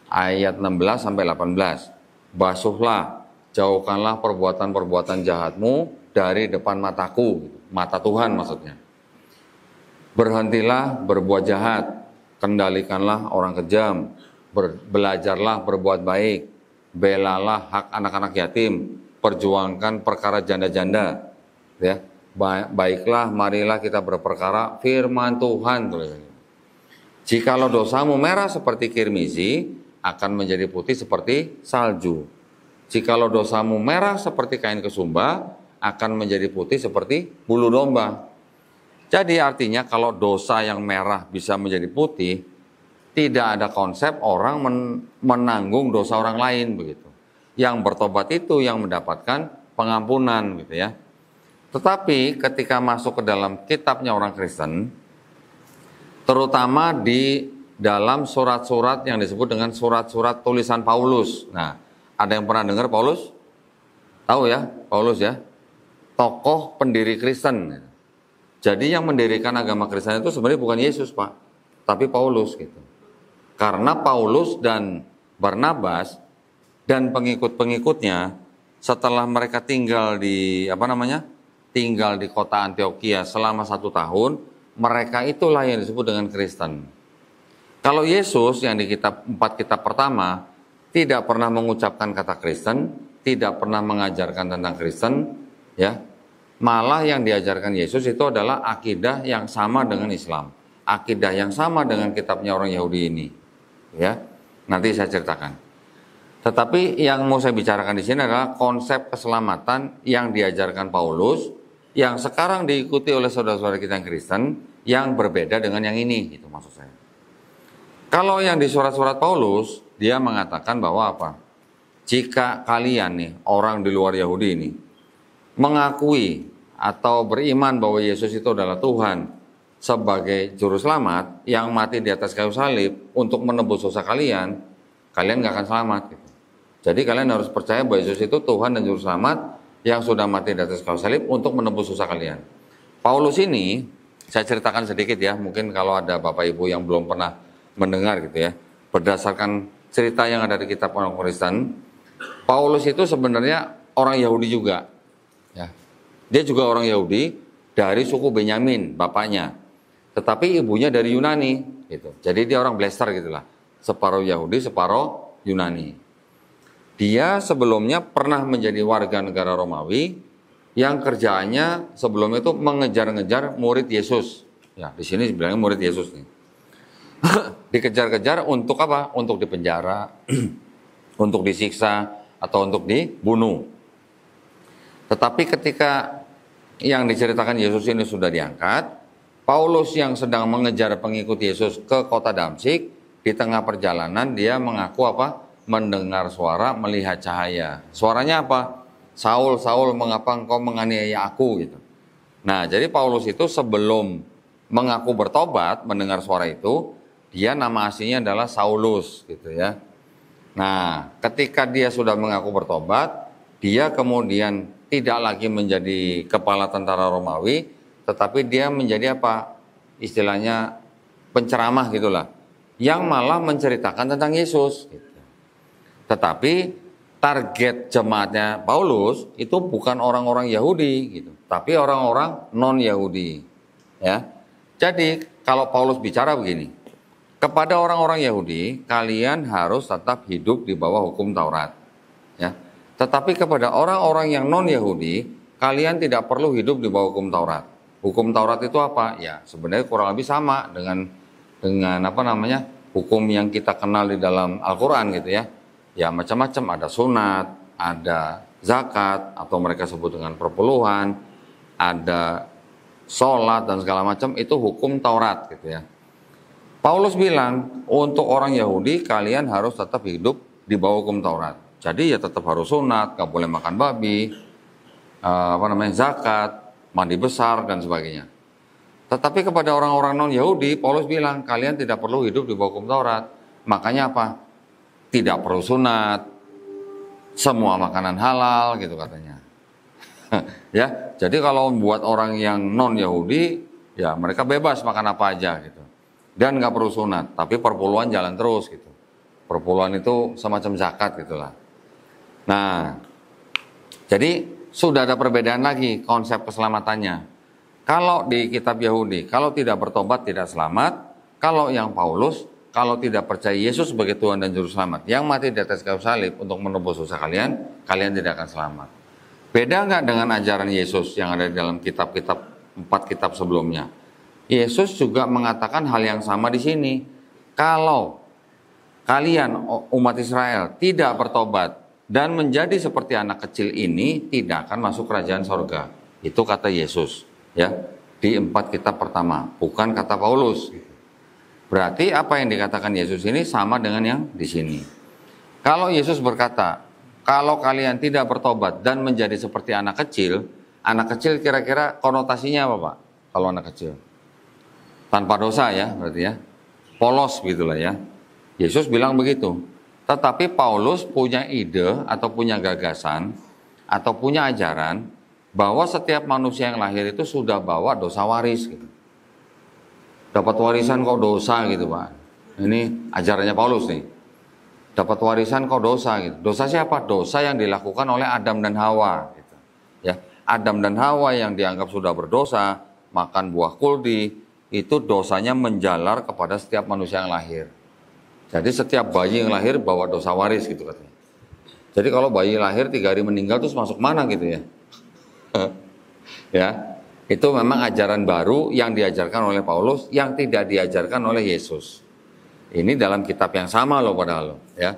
ayat 16 sampai 18. Basuhlah, jauhkanlah perbuatan-perbuatan jahatmu dari depan mataku, mata Tuhan maksudnya. Berhentilah berbuat jahat, kendalikanlah orang kejam, ber, belajarlah berbuat baik, belalah hak anak-anak yatim, perjuangkan perkara janda-janda, ya. Baiklah, marilah kita berperkara firman Tuhan. Jikalau dosamu merah seperti kirmizi, akan menjadi putih seperti salju. Jikalau dosamu merah seperti kain kesumba, akan menjadi putih seperti bulu domba. Jadi artinya kalau dosa yang merah bisa menjadi putih, tidak ada konsep orang menanggung dosa orang lain begitu. Yang bertobat itu yang mendapatkan pengampunan gitu ya. Tetapi ketika masuk ke dalam kitabnya orang Kristen, terutama di dalam surat-surat yang disebut dengan surat-surat tulisan Paulus. Nah, ada yang pernah dengar Paulus? Tahu ya, Paulus ya. Tokoh pendiri Kristen jadi yang mendirikan agama Kristen itu sebenarnya bukan Yesus Pak, tapi Paulus gitu. Karena Paulus dan Barnabas dan pengikut-pengikutnya setelah mereka tinggal di apa namanya? tinggal di kota Antioquia selama satu tahun, mereka itulah yang disebut dengan Kristen. Kalau Yesus yang di kitab empat kitab pertama tidak pernah mengucapkan kata Kristen, tidak pernah mengajarkan tentang Kristen, ya Malah yang diajarkan Yesus itu adalah akidah yang sama dengan Islam. Akidah yang sama dengan kitabnya orang Yahudi ini. Ya, nanti saya ceritakan. Tetapi yang mau saya bicarakan di sini adalah konsep keselamatan yang diajarkan Paulus yang sekarang diikuti oleh saudara-saudara kita yang Kristen yang berbeda dengan yang ini, itu maksud saya. Kalau yang di surat-surat Paulus, dia mengatakan bahwa apa? Jika kalian nih, orang di luar Yahudi ini, mengakui atau beriman bahwa Yesus itu adalah Tuhan sebagai juru selamat yang mati di atas kayu salib untuk menebus dosa kalian, kalian nggak akan selamat. Gitu. Jadi kalian harus percaya bahwa Yesus itu Tuhan dan juru selamat yang sudah mati di atas kayu salib untuk menebus dosa kalian. Paulus ini saya ceritakan sedikit ya, mungkin kalau ada Bapak Ibu yang belum pernah mendengar gitu ya. Berdasarkan cerita yang ada di kitab orang Kristen, Paulus itu sebenarnya orang Yahudi juga. Ya, dia juga orang Yahudi dari suku Benyamin, bapaknya. Tetapi ibunya dari Yunani, gitu. Jadi dia orang blaster gitulah. Separuh Yahudi, separuh Yunani. Dia sebelumnya pernah menjadi warga negara Romawi yang kerjaannya sebelum itu mengejar-ngejar murid Yesus. Ya, di sini sebenarnya murid Yesus nih. <laughs> Dikejar-kejar untuk apa? Untuk dipenjara, <clears throat> untuk disiksa, atau untuk dibunuh. Tetapi ketika yang diceritakan Yesus ini sudah diangkat, Paulus yang sedang mengejar pengikut Yesus ke kota Damsik, di tengah perjalanan dia mengaku apa? Mendengar suara, melihat cahaya. Suaranya apa? Saul, Saul, mengapa engkau menganiaya aku gitu. Nah, jadi Paulus itu sebelum mengaku bertobat, mendengar suara itu, dia nama aslinya adalah Saulus gitu ya. Nah, ketika dia sudah mengaku bertobat, dia kemudian tidak lagi menjadi kepala tentara Romawi, tetapi dia menjadi apa? Istilahnya penceramah gitulah, yang malah menceritakan tentang Yesus. Tetapi target jemaatnya Paulus itu bukan orang-orang Yahudi gitu, tapi orang-orang non Yahudi. Ya, jadi kalau Paulus bicara begini, kepada orang-orang Yahudi kalian harus tetap hidup di bawah hukum Taurat. Ya, tetapi kepada orang-orang yang non-Yahudi, kalian tidak perlu hidup di bawah hukum Taurat. Hukum Taurat itu apa? Ya, sebenarnya kurang lebih sama dengan dengan apa namanya? hukum yang kita kenal di dalam Al-Qur'an gitu ya. Ya, macam-macam ada sunat, ada zakat atau mereka sebut dengan perpuluhan, ada sholat dan segala macam itu hukum Taurat gitu ya. Paulus bilang, untuk orang Yahudi kalian harus tetap hidup di bawah hukum Taurat. Jadi ya tetap harus sunat, nggak boleh makan babi, uh, apa namanya zakat, mandi besar dan sebagainya. Tetapi kepada orang-orang non Yahudi, Paulus bilang kalian tidak perlu hidup di bawah hukum Taurat. Makanya apa? Tidak perlu sunat, semua makanan halal gitu katanya. <laughs> ya, jadi kalau buat orang yang non Yahudi, ya mereka bebas makan apa aja gitu. Dan nggak perlu sunat, tapi perpuluhan jalan terus gitu. Perpuluhan itu semacam zakat gitulah. Nah, jadi sudah ada perbedaan lagi konsep keselamatannya. Kalau di kitab Yahudi, kalau tidak bertobat tidak selamat, kalau yang Paulus, kalau tidak percaya Yesus sebagai Tuhan dan Juru Selamat, yang mati di atas kayu salib untuk menebus dosa kalian, kalian tidak akan selamat. Beda nggak dengan ajaran Yesus yang ada di dalam kitab-kitab empat kitab sebelumnya? Yesus juga mengatakan hal yang sama di sini. Kalau kalian umat Israel tidak bertobat, dan menjadi seperti anak kecil ini tidak akan masuk kerajaan sorga. Itu kata Yesus ya di empat kitab pertama, bukan kata Paulus. Berarti apa yang dikatakan Yesus ini sama dengan yang di sini. Kalau Yesus berkata, kalau kalian tidak bertobat dan menjadi seperti anak kecil, anak kecil kira-kira konotasinya apa Pak? Kalau anak kecil. Tanpa dosa ya berarti ya. Polos gitulah ya. Yesus bilang begitu. Tetapi Paulus punya ide atau punya gagasan atau punya ajaran bahwa setiap manusia yang lahir itu sudah bawa dosa waris gitu. Dapat warisan kok dosa gitu, Pak. Ini ajarannya Paulus nih. Dapat warisan kok dosa gitu. Dosa siapa? Dosa yang dilakukan oleh Adam dan Hawa gitu. Ya, Adam dan Hawa yang dianggap sudah berdosa, makan buah kuldi, itu dosanya menjalar kepada setiap manusia yang lahir. Jadi setiap bayi yang lahir bawa dosa waris gitu katanya. Jadi kalau bayi lahir tiga hari meninggal terus masuk mana gitu ya? <laughs> ya, itu memang ajaran baru yang diajarkan oleh Paulus yang tidak diajarkan oleh Yesus. Ini dalam kitab yang sama loh padahal loh, ya.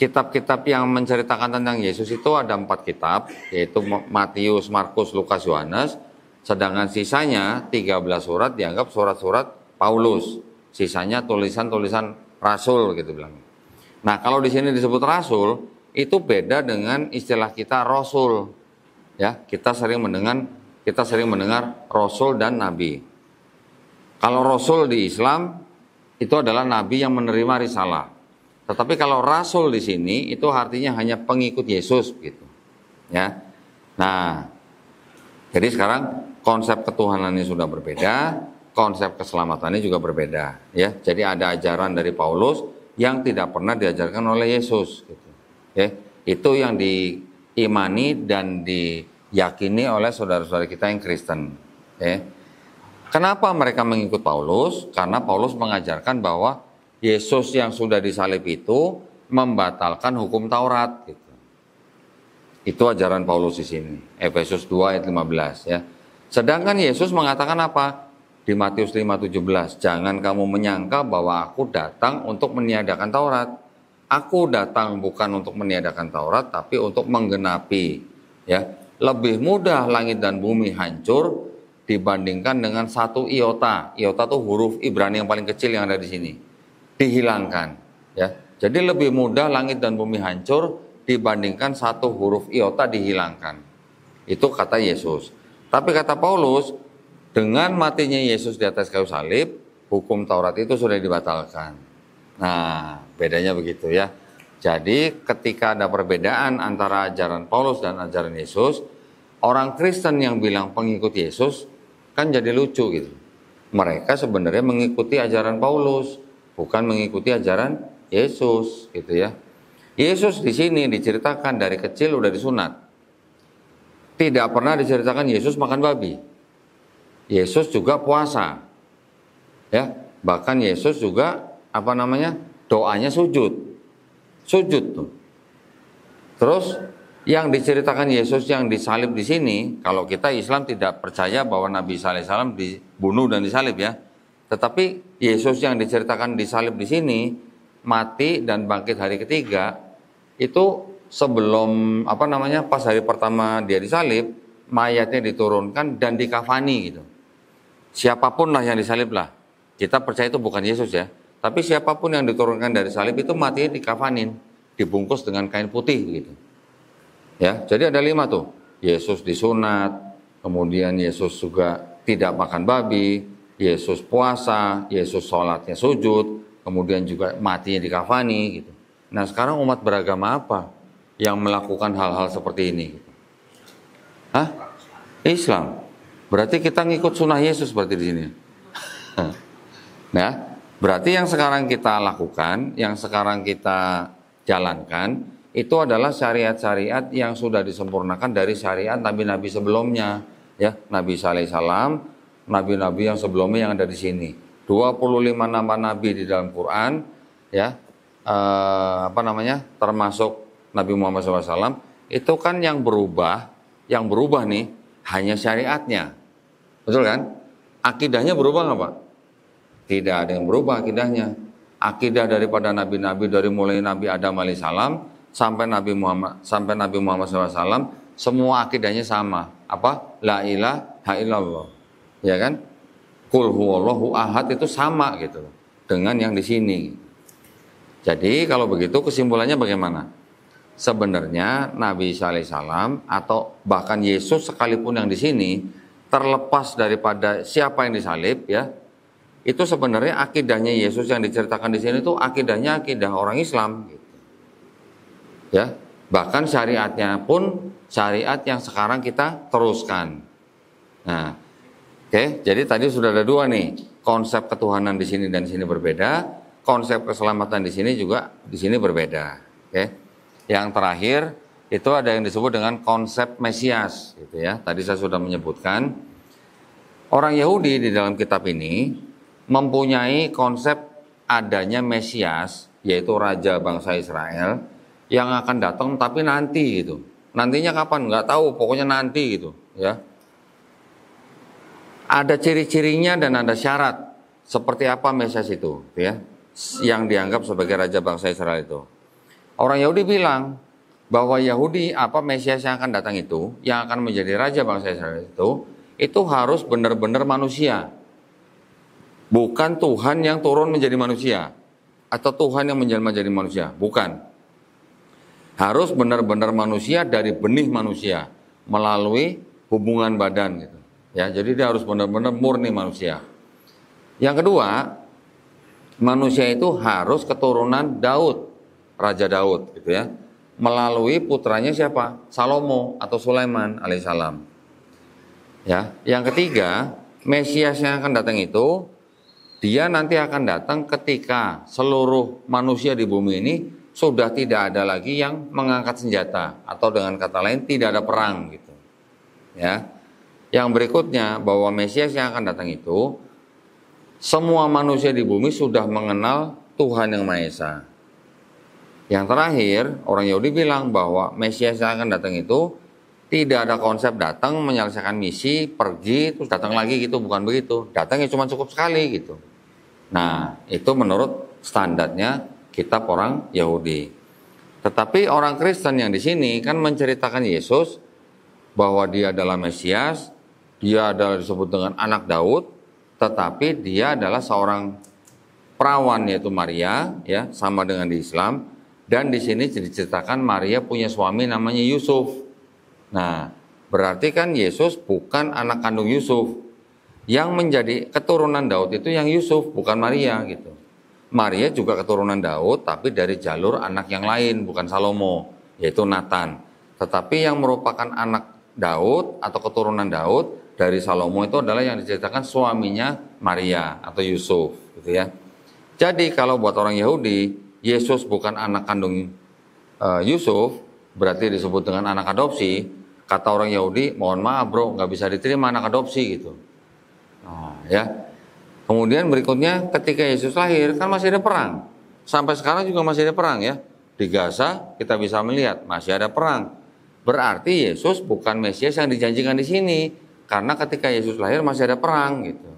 Kitab-kitab yang menceritakan tentang Yesus itu ada empat kitab, yaitu Matius, Markus, Lukas, Yohanes. Sedangkan sisanya 13 surat dianggap surat-surat Paulus. Sisanya tulisan-tulisan rasul gitu bilang. Nah, kalau di sini disebut rasul, itu beda dengan istilah kita rasul. Ya, kita sering mendengar kita sering mendengar rasul dan nabi. Kalau rasul di Islam itu adalah nabi yang menerima risalah. Tetapi kalau rasul di sini itu artinya hanya pengikut Yesus gitu. Ya. Nah, jadi sekarang konsep ketuhanannya sudah berbeda, konsep keselamatannya juga berbeda ya. Jadi ada ajaran dari Paulus yang tidak pernah diajarkan oleh Yesus gitu. Ya, itu yang diimani dan diyakini oleh saudara-saudara kita yang Kristen. Ya. Kenapa mereka mengikut Paulus? Karena Paulus mengajarkan bahwa Yesus yang sudah disalib itu membatalkan hukum Taurat gitu. Itu ajaran Paulus di sini, Efesus 2 ayat 15 ya. Sedangkan Yesus mengatakan apa? di Matius 5:17, jangan kamu menyangka bahwa aku datang untuk meniadakan Taurat. Aku datang bukan untuk meniadakan Taurat tapi untuk menggenapi, ya. Lebih mudah langit dan bumi hancur dibandingkan dengan satu iota. Iota itu huruf Ibrani yang paling kecil yang ada di sini. Dihilangkan, ya. Jadi lebih mudah langit dan bumi hancur dibandingkan satu huruf iota dihilangkan. Itu kata Yesus. Tapi kata Paulus, dengan matinya Yesus di atas kayu salib, hukum Taurat itu sudah dibatalkan. Nah, bedanya begitu ya. Jadi ketika ada perbedaan antara ajaran Paulus dan ajaran Yesus, orang Kristen yang bilang pengikut Yesus kan jadi lucu gitu. Mereka sebenarnya mengikuti ajaran Paulus, bukan mengikuti ajaran Yesus gitu ya. Yesus di sini diceritakan dari kecil udah disunat. Tidak pernah diceritakan Yesus makan babi. Yesus juga puasa. Ya, bahkan Yesus juga apa namanya? doanya sujud. Sujud tuh. Terus yang diceritakan Yesus yang disalib di sini, kalau kita Islam tidak percaya bahwa Nabi Salam dibunuh dan disalib ya. Tetapi Yesus yang diceritakan disalib di sini, mati dan bangkit hari ketiga, itu sebelum apa namanya pas hari pertama dia disalib, mayatnya diturunkan dan dikafani gitu siapapun lah yang disalib lah. Kita percaya itu bukan Yesus ya. Tapi siapapun yang diturunkan dari salib itu di kafanin, dibungkus dengan kain putih gitu. Ya, jadi ada lima tuh. Yesus disunat, kemudian Yesus juga tidak makan babi, Yesus puasa, Yesus sholatnya sujud, kemudian juga matinya dikafani gitu. Nah sekarang umat beragama apa yang melakukan hal-hal seperti ini? Gitu? Hah? Islam. Berarti kita ngikut sunnah Yesus seperti di sini. nah, berarti yang sekarang kita lakukan, yang sekarang kita jalankan, itu adalah syariat-syariat yang sudah disempurnakan dari syariat nabi-nabi sebelumnya. Ya, Nabi Saleh Salam, nabi-nabi yang sebelumnya yang ada di sini. 25 nama nabi di dalam Quran, ya, eh, apa namanya, termasuk Nabi Muhammad SAW, itu kan yang berubah, yang berubah nih hanya syariatnya. Betul kan? Akidahnya berubah nggak Pak? Tidak ada yang berubah akidahnya. Akidah daripada nabi-nabi dari mulai Nabi Adam alaihissalam sampai Nabi Muhammad sampai Nabi Muhammad SAW semua akidahnya sama. Apa? La ilaha illallah. Ya kan? Kul huwallahu ahad itu sama gitu dengan yang di sini. Jadi kalau begitu kesimpulannya bagaimana? Sebenarnya Nabi Sallallahu Alaihi Wasallam atau bahkan Yesus sekalipun yang di sini terlepas daripada siapa yang disalib ya itu sebenarnya akidahnya Yesus yang diceritakan di sini itu akidahnya akidah orang Islam gitu. ya bahkan syariatnya pun syariat yang sekarang kita teruskan nah oke okay, jadi tadi sudah ada dua nih konsep ketuhanan di sini dan di sini berbeda konsep keselamatan di sini juga di sini berbeda oke okay. yang terakhir itu ada yang disebut dengan konsep Mesias gitu ya. Tadi saya sudah menyebutkan orang Yahudi di dalam kitab ini mempunyai konsep adanya Mesias yaitu raja bangsa Israel yang akan datang tapi nanti gitu. Nantinya kapan nggak tahu, pokoknya nanti gitu ya. Ada ciri-cirinya dan ada syarat seperti apa Mesias itu gitu ya yang dianggap sebagai raja bangsa Israel itu. Orang Yahudi bilang, bahwa Yahudi apa Mesias yang akan datang itu, yang akan menjadi raja bangsa Israel itu, itu harus benar-benar manusia. Bukan Tuhan yang turun menjadi manusia atau Tuhan yang menjelma jadi manusia, bukan. Harus benar-benar manusia dari benih manusia melalui hubungan badan gitu. Ya, jadi dia harus benar-benar murni manusia. Yang kedua, manusia itu harus keturunan Daud, Raja Daud gitu ya melalui putranya siapa? Salomo atau Sulaiman alaihissalam. Ya, yang ketiga, Mesias yang akan datang itu dia nanti akan datang ketika seluruh manusia di bumi ini sudah tidak ada lagi yang mengangkat senjata atau dengan kata lain tidak ada perang gitu. Ya. Yang berikutnya bahwa Mesias yang akan datang itu semua manusia di bumi sudah mengenal Tuhan yang Maha Esa. Yang terakhir, orang Yahudi bilang bahwa Mesias yang akan datang itu tidak ada konsep datang menyelesaikan misi, pergi terus datang lagi gitu, bukan begitu. Datangnya cuma cukup sekali gitu. Nah, itu menurut standarnya kitab orang Yahudi. Tetapi orang Kristen yang di sini kan menceritakan Yesus bahwa dia adalah Mesias, dia adalah disebut dengan anak Daud, tetapi dia adalah seorang perawan yaitu Maria ya, sama dengan di Islam, dan di sini diceritakan Maria punya suami namanya Yusuf. Nah, berarti kan Yesus bukan anak kandung Yusuf. Yang menjadi keturunan Daud itu yang Yusuf, bukan Maria gitu. Maria juga keturunan Daud, tapi dari jalur anak yang lain, bukan Salomo, yaitu Nathan. Tetapi yang merupakan anak Daud atau keturunan Daud dari Salomo itu adalah yang diceritakan suaminya Maria atau Yusuf, gitu ya. Jadi kalau buat orang Yahudi, Yesus bukan anak kandung eh, Yusuf, berarti disebut dengan anak adopsi. Kata orang Yahudi, mohon maaf bro, nggak bisa diterima anak adopsi gitu. Nah, ya. Kemudian berikutnya ketika Yesus lahir kan masih ada perang. Sampai sekarang juga masih ada perang ya. Di Gaza kita bisa melihat masih ada perang. Berarti Yesus bukan Mesias yang dijanjikan di sini karena ketika Yesus lahir masih ada perang gitu.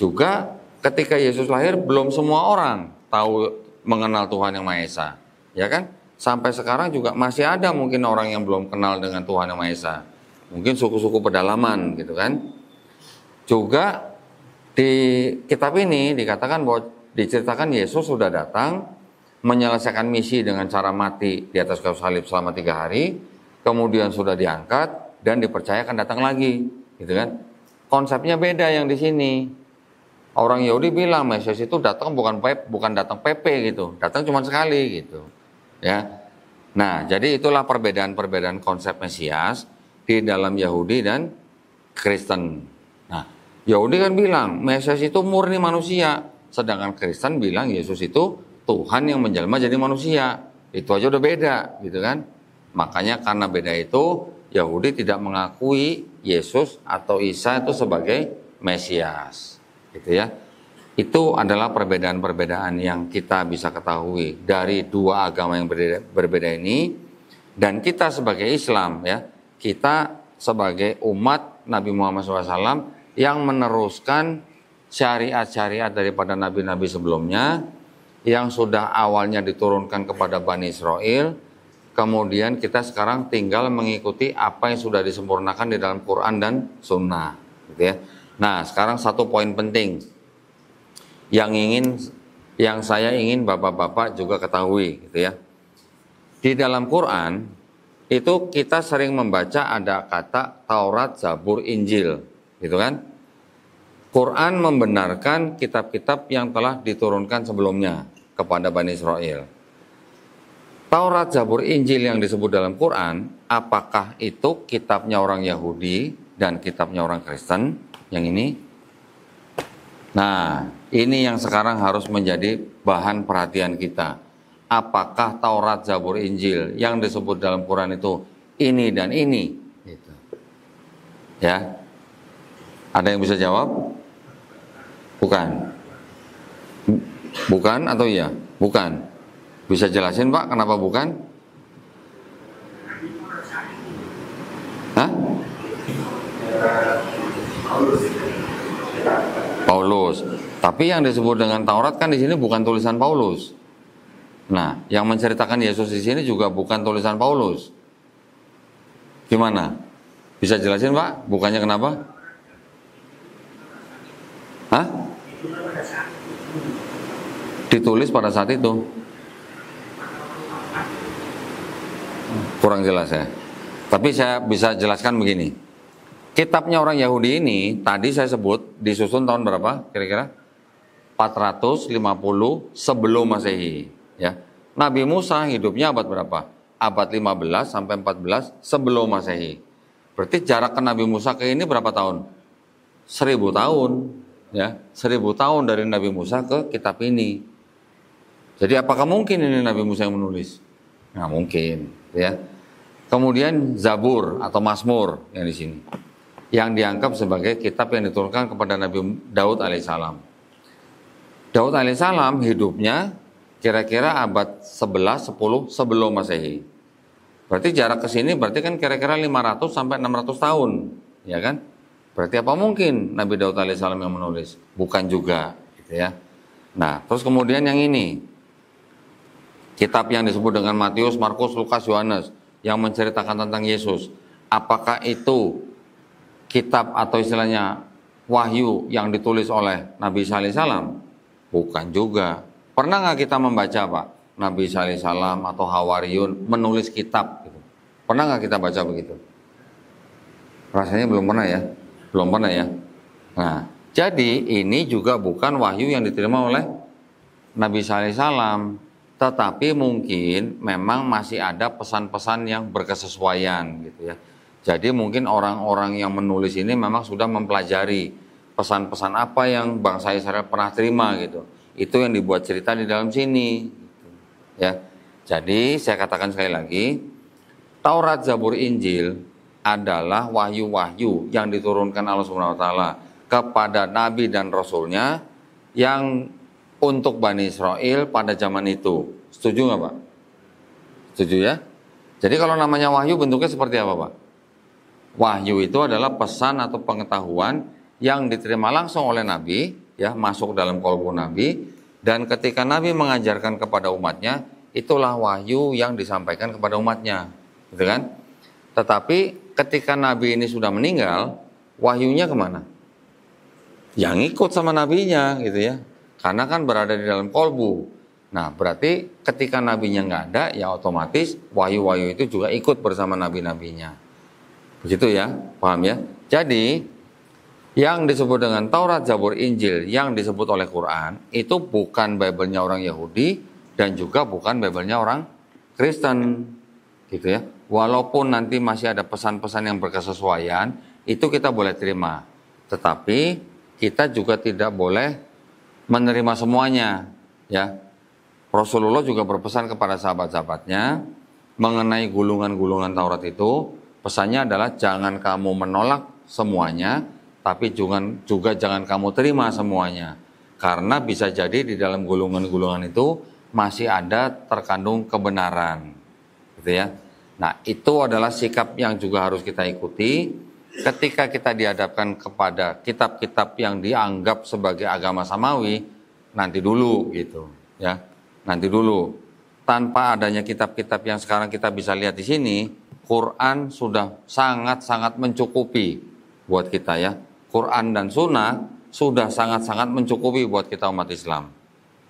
Juga ketika Yesus lahir belum semua orang tahu mengenal Tuhan Yang Maha Esa. Ya kan? Sampai sekarang juga masih ada mungkin orang yang belum kenal dengan Tuhan Yang Maha Esa. Mungkin suku-suku pedalaman gitu kan. Juga di kitab ini dikatakan bahwa diceritakan Yesus sudah datang menyelesaikan misi dengan cara mati di atas kayu salib selama tiga hari, kemudian sudah diangkat dan dipercayakan datang lagi, gitu kan? Konsepnya beda yang di sini. Orang Yahudi bilang Mesias itu datang bukan pep, bukan datang PP gitu, datang cuma sekali gitu. Ya. Nah, jadi itulah perbedaan-perbedaan konsep Mesias di dalam Yahudi dan Kristen. Nah, Yahudi kan bilang Mesias itu murni manusia, sedangkan Kristen bilang Yesus itu Tuhan yang menjelma jadi manusia. Itu aja udah beda, gitu kan? Makanya karena beda itu Yahudi tidak mengakui Yesus atau Isa itu sebagai Mesias gitu ya. Itu adalah perbedaan-perbedaan yang kita bisa ketahui dari dua agama yang berbeda, berbeda ini dan kita sebagai Islam ya, kita sebagai umat Nabi Muhammad SAW yang meneruskan syariat-syariat daripada nabi-nabi sebelumnya yang sudah awalnya diturunkan kepada Bani Israel kemudian kita sekarang tinggal mengikuti apa yang sudah disempurnakan di dalam Quran dan Sunnah gitu ya Nah, sekarang satu poin penting yang ingin yang saya ingin Bapak-bapak juga ketahui gitu ya. Di dalam Quran itu kita sering membaca ada kata Taurat, Zabur, Injil, gitu kan? Quran membenarkan kitab-kitab yang telah diturunkan sebelumnya kepada Bani Israel. Taurat, Zabur, Injil yang disebut dalam Quran, apakah itu kitabnya orang Yahudi dan kitabnya orang Kristen? yang ini. Nah, ini yang sekarang harus menjadi bahan perhatian kita. Apakah Taurat, Zabur, Injil yang disebut dalam Quran itu ini dan ini? Gitu. Ya, ada yang bisa jawab? Bukan. Bukan atau iya? Bukan. Bisa jelasin Pak kenapa bukan? Hah? Paulus. Tapi yang disebut dengan Taurat kan di sini bukan tulisan Paulus. Nah, yang menceritakan Yesus di sini juga bukan tulisan Paulus. Gimana? Bisa jelasin, Pak? Bukannya kenapa? Hah? Ditulis pada saat itu. Kurang jelas ya. Tapi saya bisa jelaskan begini. Kitabnya orang Yahudi ini tadi saya sebut disusun tahun berapa kira-kira? 450 sebelum Masehi, ya. Nabi Musa hidupnya abad berapa? Abad 15 sampai 14 sebelum Masehi. Berarti jarak ke Nabi Musa ke ini berapa tahun? Seribu tahun, ya. Seribu tahun dari Nabi Musa ke kitab ini. Jadi apakah mungkin ini Nabi Musa yang menulis? Nah mungkin, ya. Kemudian Zabur atau Mazmur yang di sini yang dianggap sebagai kitab yang diturunkan kepada Nabi Daud alaihissalam. Daud alaihissalam hidupnya kira-kira abad 11 10 sebelum Masehi. Berarti jarak ke sini berarti kan kira-kira 500 sampai 600 tahun, ya kan? Berarti apa mungkin Nabi Daud alaihissalam yang menulis? Bukan juga, gitu ya. Nah, terus kemudian yang ini. Kitab yang disebut dengan Matius, Markus, Lukas, Yohanes yang menceritakan tentang Yesus. Apakah itu kitab atau istilahnya wahyu yang ditulis oleh Nabi SAW? Bukan juga. Pernah nggak kita membaca Pak? Nabi SAW atau Hawariun menulis kitab. Gitu. Pernah nggak kita baca begitu? Rasanya belum pernah ya? Belum pernah ya? Nah, jadi ini juga bukan wahyu yang diterima oleh Nabi SAW. Tetapi mungkin memang masih ada pesan-pesan yang berkesesuaian gitu ya jadi mungkin orang-orang yang menulis ini memang sudah mempelajari pesan-pesan apa yang bangsa Israel pernah terima gitu. Itu yang dibuat cerita di dalam sini. Ya. Jadi saya katakan sekali lagi, Taurat, Zabur, Injil adalah wahyu-wahyu yang diturunkan Allah Subhanahu wa taala kepada nabi dan rasulnya yang untuk Bani Israel pada zaman itu. Setuju nggak Pak? Setuju ya? Jadi kalau namanya wahyu bentuknya seperti apa Pak? Wahyu itu adalah pesan atau pengetahuan yang diterima langsung oleh Nabi, ya masuk dalam kolbu Nabi. Dan ketika Nabi mengajarkan kepada umatnya, itulah wahyu yang disampaikan kepada umatnya, gitu kan? Tetapi ketika Nabi ini sudah meninggal, wahyunya kemana? Yang ikut sama nabinya, gitu ya. Karena kan berada di dalam kolbu. Nah, berarti ketika nabinya nggak ada, ya otomatis wahyu-wahyu itu juga ikut bersama nabi-nabinya. Begitu ya, paham ya? Jadi yang disebut dengan Taurat, Zabur, Injil yang disebut oleh Quran itu bukan Bible-nya orang Yahudi dan juga bukan Bible-nya orang Kristen gitu ya. Walaupun nanti masih ada pesan-pesan yang berkesesuaian, itu kita boleh terima. Tetapi kita juga tidak boleh menerima semuanya, ya. Rasulullah juga berpesan kepada sahabat-sahabatnya mengenai gulungan-gulungan Taurat itu, Pesannya adalah jangan kamu menolak semuanya, tapi juga, juga jangan kamu terima semuanya. Karena bisa jadi di dalam gulungan-gulungan itu masih ada terkandung kebenaran. Gitu ya. Nah, itu adalah sikap yang juga harus kita ikuti ketika kita dihadapkan kepada kitab-kitab yang dianggap sebagai agama samawi nanti dulu gitu ya. Nanti dulu tanpa adanya kitab-kitab yang sekarang kita bisa lihat di sini, Quran sudah sangat-sangat mencukupi buat kita ya. Quran dan Sunnah sudah sangat-sangat mencukupi buat kita umat Islam.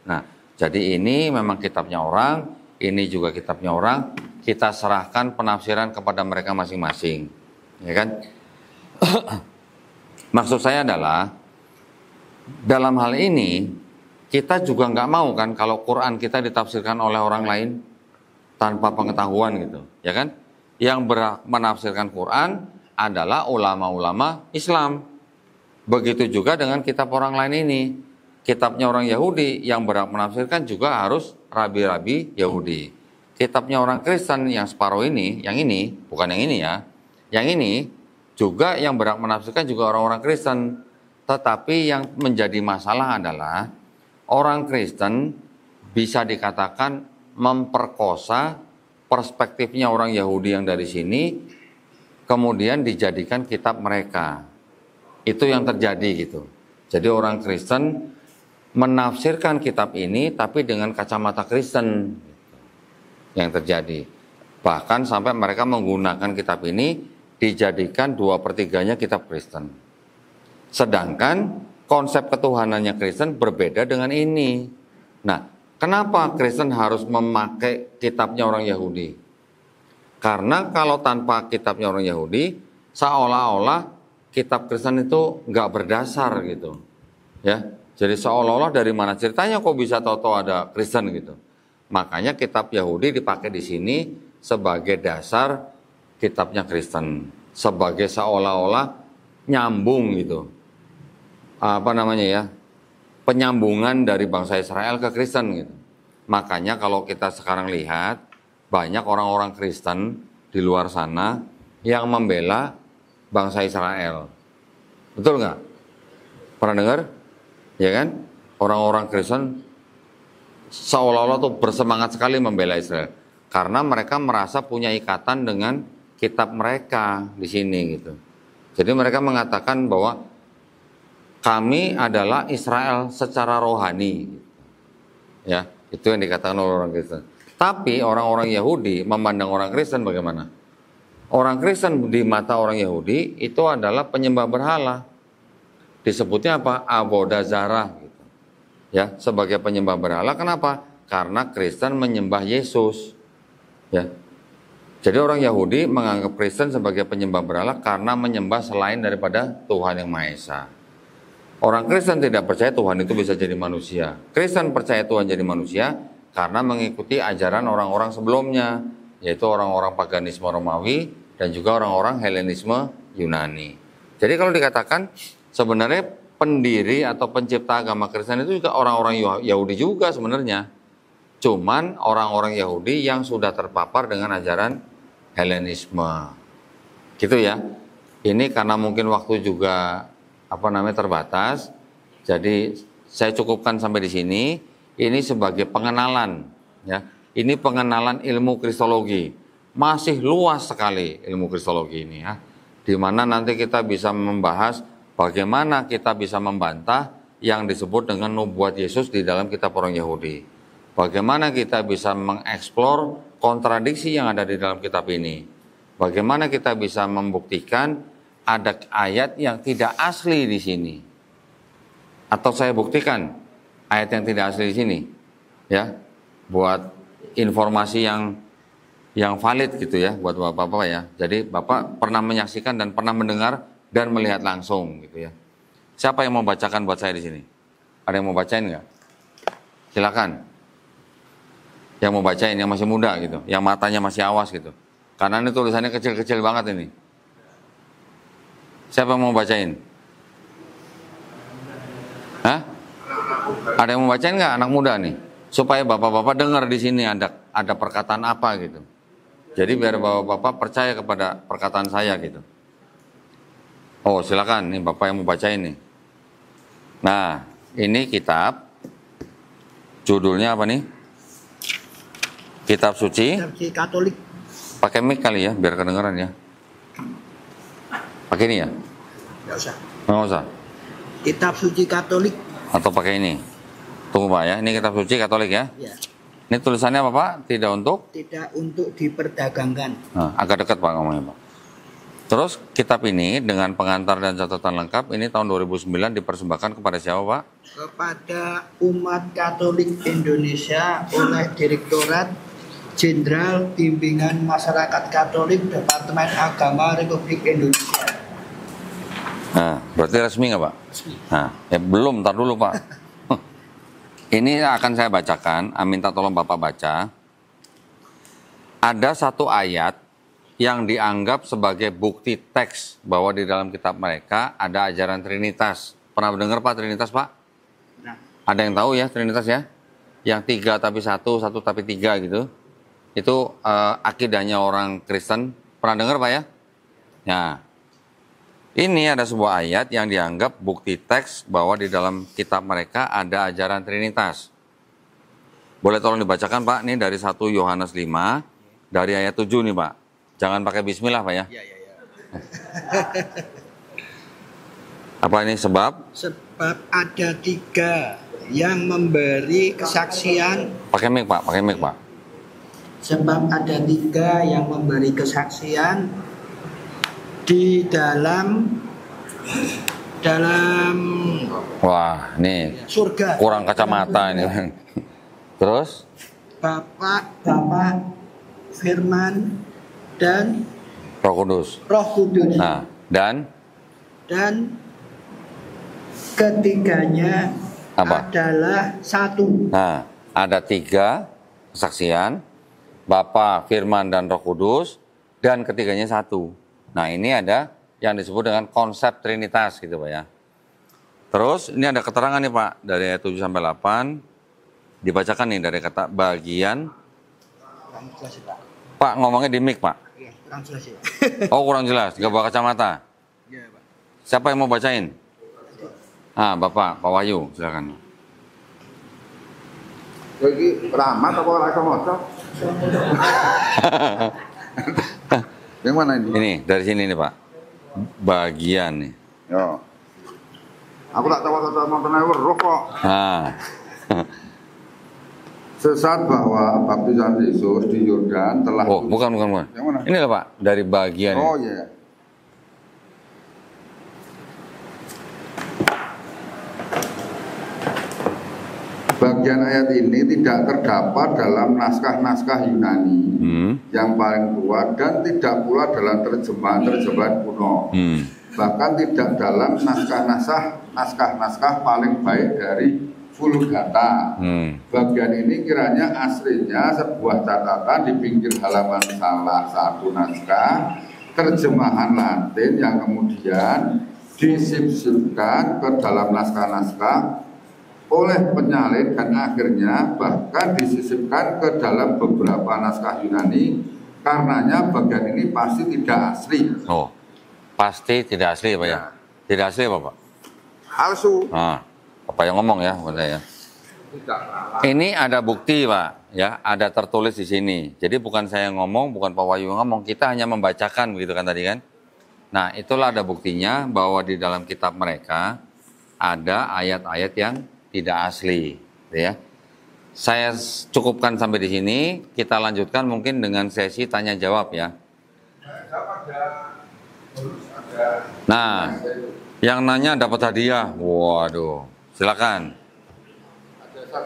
Nah, jadi ini memang kitabnya orang, ini juga kitabnya orang, kita serahkan penafsiran kepada mereka masing-masing. Ya kan? <coughs> Maksud saya adalah dalam hal ini kita juga nggak mau kan kalau Quran kita ditafsirkan oleh orang lain tanpa pengetahuan gitu, ya kan? yang menafsirkan Quran adalah ulama-ulama Islam. Begitu juga dengan kitab orang lain ini. Kitabnya orang Yahudi yang berhak menafsirkan juga harus rabi-rabi Yahudi. Kitabnya orang Kristen yang separuh ini, yang ini, bukan yang ini ya. Yang ini juga yang berhak menafsirkan juga orang-orang Kristen. Tetapi yang menjadi masalah adalah orang Kristen bisa dikatakan memperkosa perspektifnya orang Yahudi yang dari sini kemudian dijadikan kitab mereka. Itu yang terjadi gitu. Jadi orang Kristen menafsirkan kitab ini tapi dengan kacamata Kristen yang terjadi. Bahkan sampai mereka menggunakan kitab ini dijadikan dua pertiganya kitab Kristen. Sedangkan konsep ketuhanannya Kristen berbeda dengan ini. Nah, Kenapa Kristen harus memakai kitabnya orang Yahudi? Karena kalau tanpa kitabnya orang Yahudi, seolah-olah kitab Kristen itu nggak berdasar gitu. Ya, jadi seolah-olah dari mana ceritanya kok bisa toto ada Kristen gitu. Makanya kitab Yahudi dipakai di sini sebagai dasar kitabnya Kristen, sebagai seolah-olah nyambung gitu. Apa namanya ya? penyambungan dari bangsa Israel ke Kristen gitu. Makanya kalau kita sekarang lihat banyak orang-orang Kristen di luar sana yang membela bangsa Israel. Betul nggak? Pernah dengar? Ya kan? Orang-orang Kristen seolah-olah tuh bersemangat sekali membela Israel karena mereka merasa punya ikatan dengan kitab mereka di sini gitu. Jadi mereka mengatakan bahwa kami adalah Israel secara rohani. Ya, itu yang dikatakan oleh orang Kristen. Tapi orang-orang Yahudi memandang orang Kristen bagaimana? Orang Kristen di mata orang Yahudi itu adalah penyembah berhala. Disebutnya apa? Abodazarah, gitu. Ya, sebagai penyembah berhala. Kenapa? Karena Kristen menyembah Yesus. Ya, jadi orang Yahudi menganggap Kristen sebagai penyembah berhala karena menyembah selain daripada Tuhan yang Maha Esa. Orang Kristen tidak percaya Tuhan itu bisa jadi manusia. Kristen percaya Tuhan jadi manusia karena mengikuti ajaran orang-orang sebelumnya, yaitu orang-orang paganisme Romawi dan juga orang-orang Helenisme Yunani. Jadi kalau dikatakan sebenarnya pendiri atau pencipta agama Kristen itu juga orang-orang Yahudi juga sebenarnya. Cuman orang-orang Yahudi yang sudah terpapar dengan ajaran Helenisme. Gitu ya. Ini karena mungkin waktu juga apa namanya terbatas. Jadi saya cukupkan sampai di sini. Ini sebagai pengenalan ya. Ini pengenalan ilmu kristologi. Masih luas sekali ilmu kristologi ini ya. Di mana nanti kita bisa membahas bagaimana kita bisa membantah yang disebut dengan nubuat Yesus di dalam kitab orang Yahudi. Bagaimana kita bisa mengeksplor kontradiksi yang ada di dalam kitab ini. Bagaimana kita bisa membuktikan ada ayat yang tidak asli di sini. Atau saya buktikan ayat yang tidak asli di sini. Ya. Buat informasi yang yang valid gitu ya buat Bapak-bapak ya. Jadi Bapak pernah menyaksikan dan pernah mendengar dan melihat langsung gitu ya. Siapa yang mau bacakan buat saya di sini? Ada yang mau bacain nggak? Silakan. Yang mau bacain yang masih muda gitu, yang matanya masih awas gitu. Karena ini tulisannya kecil-kecil banget ini. Siapa mau bacain? Hah? Ada yang mau bacain nggak anak muda nih? Supaya bapak-bapak dengar di sini ada ada perkataan apa gitu. Jadi biar bapak-bapak percaya kepada perkataan saya gitu. Oh silakan nih bapak yang mau bacain nih. Nah ini kitab judulnya apa nih? Kitab suci. Kitab suci Katolik. Pakai mic kali ya biar kedengeran ya. Pakai ini ya? Tidak usah. Enggak usah. Kitab suci Katolik. Atau pakai ini. Tunggu Pak ya, ini kitab suci Katolik ya? Iya. Ini tulisannya apa Pak? Tidak untuk? Tidak untuk diperdagangkan. Nah, agak dekat Pak ngomongnya Pak. Terus kitab ini dengan pengantar dan catatan lengkap ini tahun 2009 dipersembahkan kepada siapa Pak? Kepada umat Katolik Indonesia oleh Direktorat Jenderal Bimbingan Masyarakat Katolik Departemen Agama Republik Indonesia. Nah, berarti resmi nggak Pak? Resmi. Nah, ya belum, ntar dulu Pak. <laughs> Ini akan saya bacakan, ah, minta tolong Bapak baca. Ada satu ayat yang dianggap sebagai bukti teks bahwa di dalam kitab mereka ada ajaran Trinitas. Pernah dengar Pak Trinitas Pak? Nah. Ada yang tahu ya Trinitas ya? Yang tiga tapi satu, satu tapi tiga gitu. Itu uh, akidahnya orang Kristen. Pernah dengar Pak ya? Nah, ini ada sebuah ayat yang dianggap bukti teks bahwa di dalam kitab mereka ada ajaran Trinitas. Boleh tolong dibacakan Pak, ini dari 1 Yohanes 5, dari ayat 7 nih Pak. Jangan pakai bismillah Pak ya. Iya, iya, iya. <laughs> Apa ini sebab? Sebab ada tiga yang memberi kesaksian. Pakai mic Pak, pakai mic Pak. Sebab ada tiga yang memberi kesaksian di dalam dalam wah nih surga kurang kacamata ini terus Bapak Bapak Firman dan Roh Kudus Roh Kudus nah dan dan ketiganya apa? adalah satu nah ada tiga kesaksian bapak Firman dan Roh Kudus dan ketiganya satu Nah ini ada yang disebut dengan konsep trinitas gitu Pak ya. Terus ini ada keterangan nih Pak dari ayat 7 sampai 8 dibacakan nih dari kata bagian Pak ngomongnya di mic Pak. Iya, ya. Oh kurang jelas, gak bawa kacamata. Iya, Siapa yang mau bacain? Ah Bapak, Pak Wahyu silakan. Jadi ramat apa kacamata? <laughs> Yang mana ini? Ini dari sini nih Pak. Bagian nih. Ya. Aku tak tahu kata Montenegro rokok. Sesat bahwa baptisan Yesus di Yordan telah Oh, bukan bukan bukan. Yang mana? Ini lah Pak, dari bagian. Oh iya. iya. bagian ayat ini tidak terdapat dalam naskah-naskah Yunani hmm. yang paling tua dan tidak pula dalam terjemahan-terjemahan kuno. Hmm. Bahkan tidak dalam naskah-naskah naskah-naskah paling baik dari Vulgata. Hmm. Bagian ini kiranya aslinya sebuah catatan di pinggir halaman salah satu naskah terjemahan Latin yang kemudian disipsipkan ke dalam naskah-naskah oleh penyalin dan akhirnya bahkan disisipkan ke dalam beberapa naskah Yunani karenanya bagian ini pasti tidak asli. Oh, pasti tidak asli Pak ya? ya. Tidak asli apa Pak? Halsu. Nah, apa yang ngomong ya maksudnya ya? Ini ada bukti Pak, ya ada tertulis di sini. Jadi bukan saya yang ngomong, bukan Pak Wahyu ngomong, kita hanya membacakan begitu kan tadi kan? Nah itulah ada buktinya bahwa di dalam kitab mereka ada ayat-ayat yang tidak asli, gitu ya. Saya cukupkan sampai di sini. Kita lanjutkan mungkin dengan sesi tanya jawab ya. Nah, yang nanya dapat hadiah. Waduh, silakan. Ada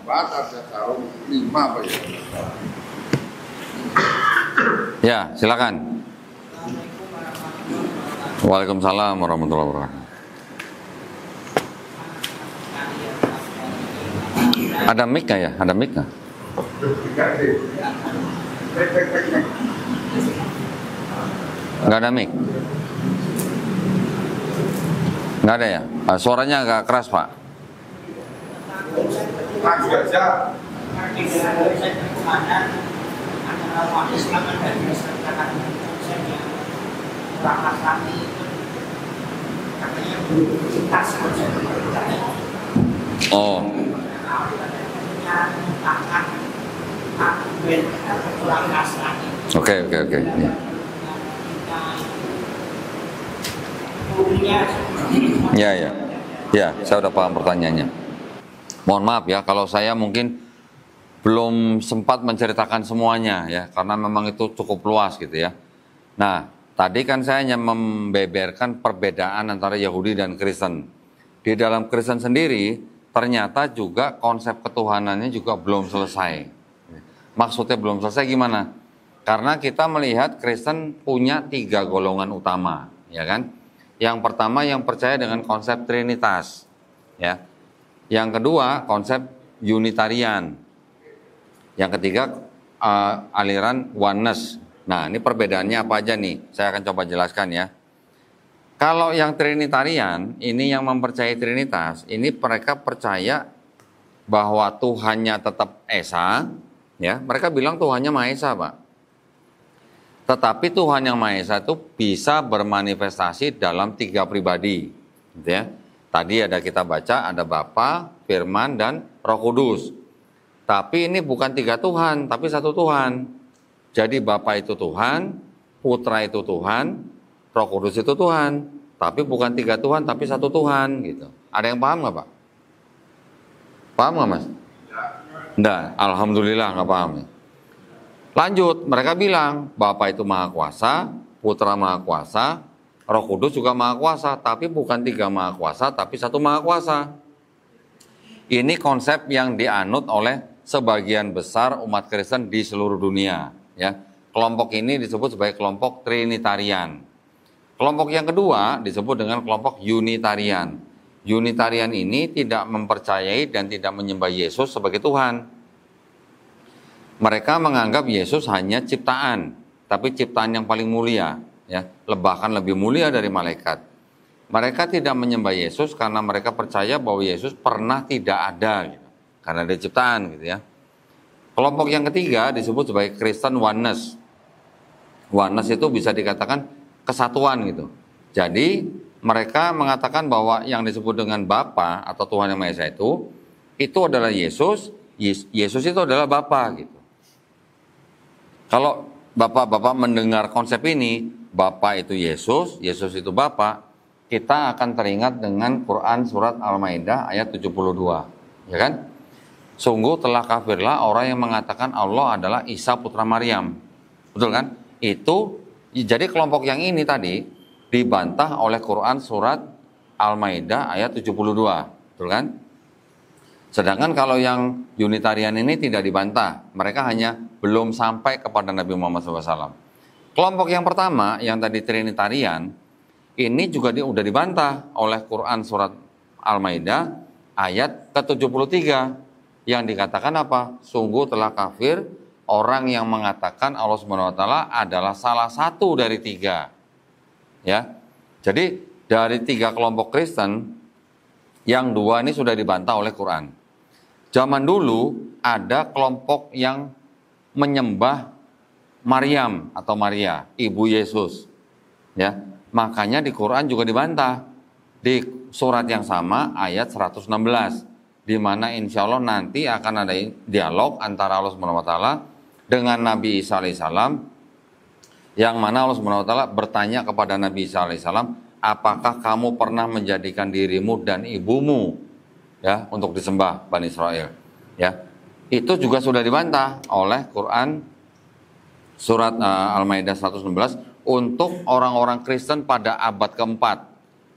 empat, ada sarung lima, pak ya. Ya, silakan. Waalaikumsalam warahmatullahi wabarakatuh. Ada mic ya? Ada mic gak? Nggak ada mic? Nggak ada ya? Uh, suaranya agak keras Pak. Oh. Oke, oke, oke. Ya, ya. Ya, saya sudah paham pertanyaannya. Mohon maaf ya kalau saya mungkin belum sempat menceritakan semuanya ya karena memang itu cukup luas gitu ya. Nah, tadi kan saya hanya membeberkan perbedaan antara Yahudi dan Kristen. Di dalam Kristen sendiri ternyata juga konsep ketuhanannya juga belum selesai. Maksudnya belum selesai gimana? Karena kita melihat Kristen punya tiga golongan utama, ya kan? Yang pertama yang percaya dengan konsep Trinitas, ya. Yang kedua konsep Unitarian. Yang ketiga uh, aliran Oneness. Nah ini perbedaannya apa aja nih? Saya akan coba jelaskan ya. Kalau yang Trinitarian, ini yang mempercayai Trinitas, ini mereka percaya bahwa Tuhannya tetap Esa, ya. Mereka bilang Tuhannya Maha Esa, Pak. Tetapi Tuhan yang Maha Esa itu bisa bermanifestasi dalam tiga pribadi, gitu ya. Tadi ada kita baca ada Bapa, Firman dan Roh Kudus. Tapi ini bukan tiga Tuhan, tapi satu Tuhan. Jadi Bapa itu Tuhan, Putra itu Tuhan, Roh Kudus itu Tuhan, tapi bukan tiga Tuhan, tapi satu Tuhan gitu. Ada yang paham nggak Pak? Paham nggak Mas? Nggak, Alhamdulillah nggak paham. Lanjut, mereka bilang Bapak itu Maha Kuasa, Putra Maha Kuasa, Roh Kudus juga Maha Kuasa, tapi bukan tiga Maha Kuasa, tapi satu Maha Kuasa. Ini konsep yang dianut oleh sebagian besar umat Kristen di seluruh dunia. Ya, kelompok ini disebut sebagai kelompok Trinitarian. Kelompok yang kedua disebut dengan kelompok Unitarian. Unitarian ini tidak mempercayai dan tidak menyembah Yesus sebagai Tuhan. Mereka menganggap Yesus hanya ciptaan, tapi ciptaan yang paling mulia, ya, bahkan lebih mulia dari malaikat. Mereka tidak menyembah Yesus karena mereka percaya bahwa Yesus pernah tidak ada, gitu, karena dia ciptaan, gitu ya. Kelompok yang ketiga disebut sebagai Kristen Oneness. Oneness itu bisa dikatakan kesatuan gitu. Jadi mereka mengatakan bahwa yang disebut dengan Bapa atau Tuhan yang Maha Esa itu itu adalah Yesus, Yesus itu adalah Bapa gitu. Kalau Bapak-bapak mendengar konsep ini, Bapa itu Yesus, Yesus itu Bapa, kita akan teringat dengan Quran surat Al-Maidah ayat 72, ya kan? Sungguh telah kafirlah orang yang mengatakan Allah adalah Isa putra Maryam. Betul kan? Itu jadi kelompok yang ini tadi dibantah oleh Quran surat Al-Maidah ayat 72, betul kan? Sedangkan kalau yang Unitarian ini tidak dibantah, mereka hanya belum sampai kepada Nabi Muhammad SAW. Kelompok yang pertama, yang tadi Trinitarian, ini juga sudah udah dibantah oleh Quran surat Al-Maidah ayat ke-73 yang dikatakan apa? Sungguh telah kafir orang yang mengatakan Allah Subhanahu wa taala adalah salah satu dari tiga. Ya. Jadi dari tiga kelompok Kristen yang dua ini sudah dibantah oleh Quran. Zaman dulu ada kelompok yang menyembah Maryam atau Maria, ibu Yesus. Ya. Makanya di Quran juga dibantah di surat yang sama ayat 116 di mana insya Allah nanti akan ada dialog antara Allah Subhanahu wa taala dengan Nabi Isa alaihissalam yang mana Allah Subhanahu wa taala bertanya kepada Nabi Isa alaihissalam, "Apakah kamu pernah menjadikan dirimu dan ibumu ya untuk disembah Bani Israel?" Ya. Itu juga sudah dibantah oleh Quran surat uh, Al-Maidah 116 untuk orang-orang Kristen pada abad keempat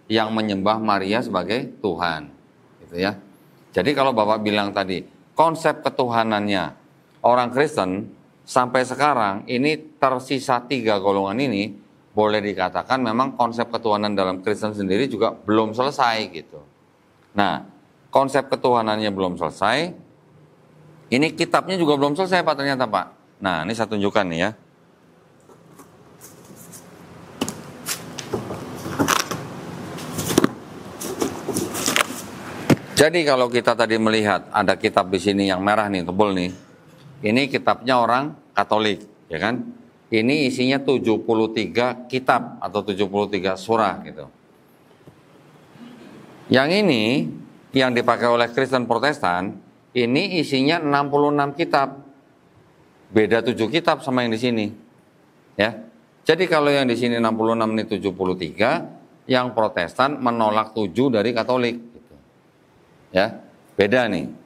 yang menyembah Maria sebagai Tuhan, gitu ya. Jadi kalau Bapak bilang tadi konsep ketuhanannya orang Kristen sampai sekarang ini tersisa tiga golongan ini boleh dikatakan memang konsep ketuhanan dalam Kristen sendiri juga belum selesai gitu. Nah, konsep ketuhanannya belum selesai. Ini kitabnya juga belum selesai Pak ternyata Pak. Nah, ini saya tunjukkan nih ya. Jadi kalau kita tadi melihat ada kitab di sini yang merah nih, tebal nih, ini kitabnya orang Katolik, ya kan? Ini isinya 73 kitab atau 73 surah gitu. Yang ini yang dipakai oleh Kristen Protestan ini isinya 66 kitab. Beda 7 kitab sama yang di sini. Ya. Jadi kalau yang di sini 66 ini 73, yang Protestan menolak 7 dari Katolik gitu. Ya. Beda nih.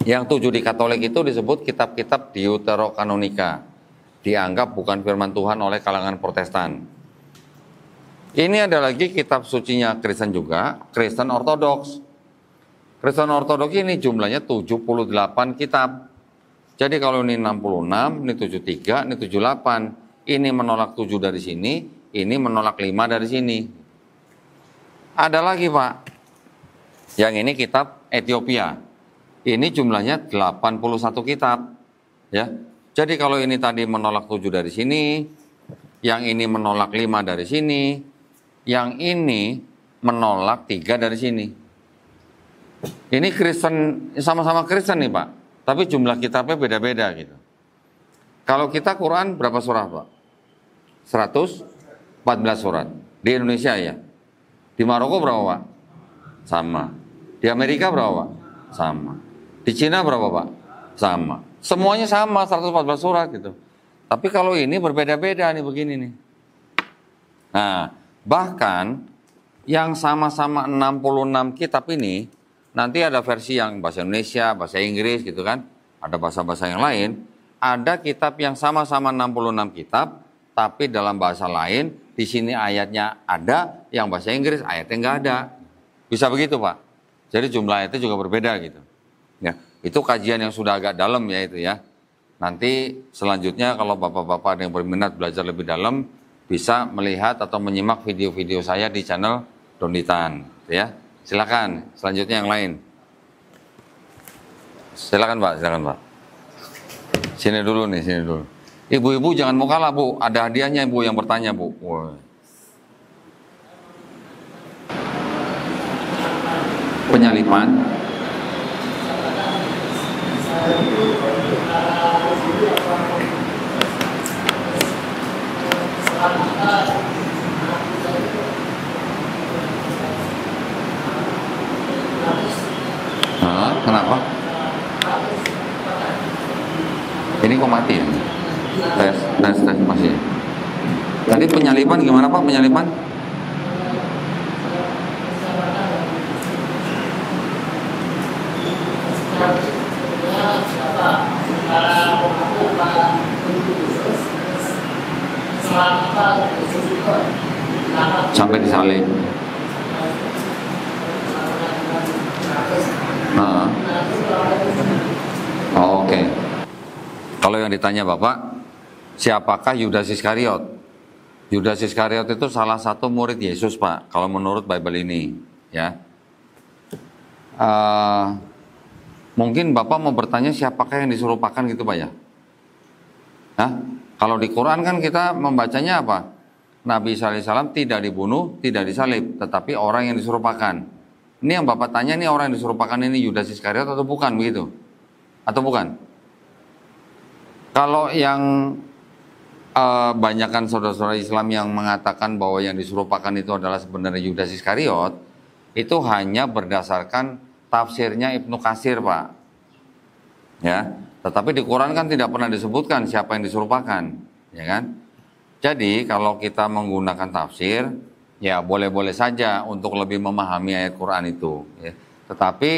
Yang tujuh di Katolik itu disebut kitab-kitab deuterokanonika. Dianggap bukan firman Tuhan oleh kalangan Protestan. Ini ada lagi kitab sucinya Kristen juga, Kristen Ortodoks. Kristen Ortodoks ini jumlahnya 78 kitab. Jadi kalau ini 66, ini 73, ini 78. Ini menolak 7 dari sini, ini menolak 5 dari sini. Ada lagi Pak, yang ini kitab Ethiopia. Ini jumlahnya 81 kitab. Ya. Jadi kalau ini tadi menolak 7 dari sini, yang ini menolak 5 dari sini, yang ini menolak 3 dari sini. Ini Kristen sama-sama Kristen nih, Pak. Tapi jumlah kitabnya beda-beda gitu. Kalau kita Quran berapa surah, Pak? 114 surat. Di Indonesia ya. Di Maroko berapa, Pak? Sama. Di Amerika berapa, Pak? Sama. Di Cina berapa Pak? Sama. Semuanya sama 114 surat gitu. Tapi kalau ini berbeda-beda nih begini nih. Nah, bahkan yang sama-sama 66 kitab ini nanti ada versi yang bahasa Indonesia, bahasa Inggris gitu kan, ada bahasa-bahasa yang lain, ada kitab yang sama-sama 66 kitab tapi dalam bahasa lain di sini ayatnya ada, yang bahasa Inggris ayatnya nggak ada. Bisa begitu Pak. Jadi jumlah ayatnya juga berbeda gitu. Itu kajian yang sudah agak dalam ya itu ya. Nanti selanjutnya kalau bapak-bapak yang berminat belajar lebih dalam bisa melihat atau menyimak video-video saya di channel Donitan gitu ya. Silakan selanjutnya yang lain. Silakan Pak, silakan Pak. Sini dulu nih, sini dulu. Ibu-ibu jangan mau kalah Bu, ada hadiahnya ibu yang bertanya Bu. Wow. Penyalipan Hah, kenapa? Ini kok mati ya? Tes, tes, tes masih. Tadi penyalipan gimana Pak? Penyalipan? Thank you sampai disalin. Nah. Oh, Oke. Okay. Kalau yang ditanya Bapak, siapakah Yudas Iskariot? Yudas Iskariot itu salah satu murid Yesus, Pak, kalau menurut Bible ini, ya. Uh, Mungkin Bapak mau bertanya siapakah yang disuruh gitu Pak ya? Nah, kalau di Quran kan kita membacanya apa? Nabi SAW tidak dibunuh, tidak disalib, tetapi orang yang disuruh Ini yang Bapak tanya ini orang yang disuruh ini Yudas Iskariot atau bukan begitu? Atau bukan? Kalau yang uh, eh, banyakkan saudara-saudara Islam yang mengatakan bahwa yang disuruh itu adalah sebenarnya Yudas Iskariot, itu hanya berdasarkan tafsirnya Ibnu Kasir, Pak. Ya, tetapi di Quran kan tidak pernah disebutkan siapa yang diserupakan, ya kan? Jadi kalau kita menggunakan tafsir, ya boleh-boleh saja untuk lebih memahami ayat Quran itu. Ya. Tetapi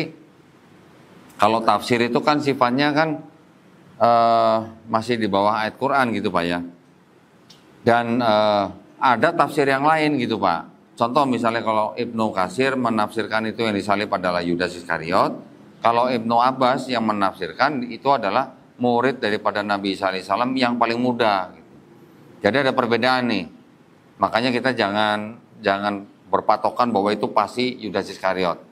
kalau tafsir itu kan sifatnya kan uh, masih di bawah ayat Quran gitu pak ya. Dan uh, ada tafsir yang lain gitu pak. Contoh misalnya kalau Ibnu Kasir menafsirkan itu yang disalib adalah Yudas Iskariot. Kalau Ibnu Abbas yang menafsirkan itu adalah murid daripada Nabi Wasallam yang paling muda. Jadi ada perbedaan nih. Makanya kita jangan jangan berpatokan bahwa itu pasti Yudas Iskariot.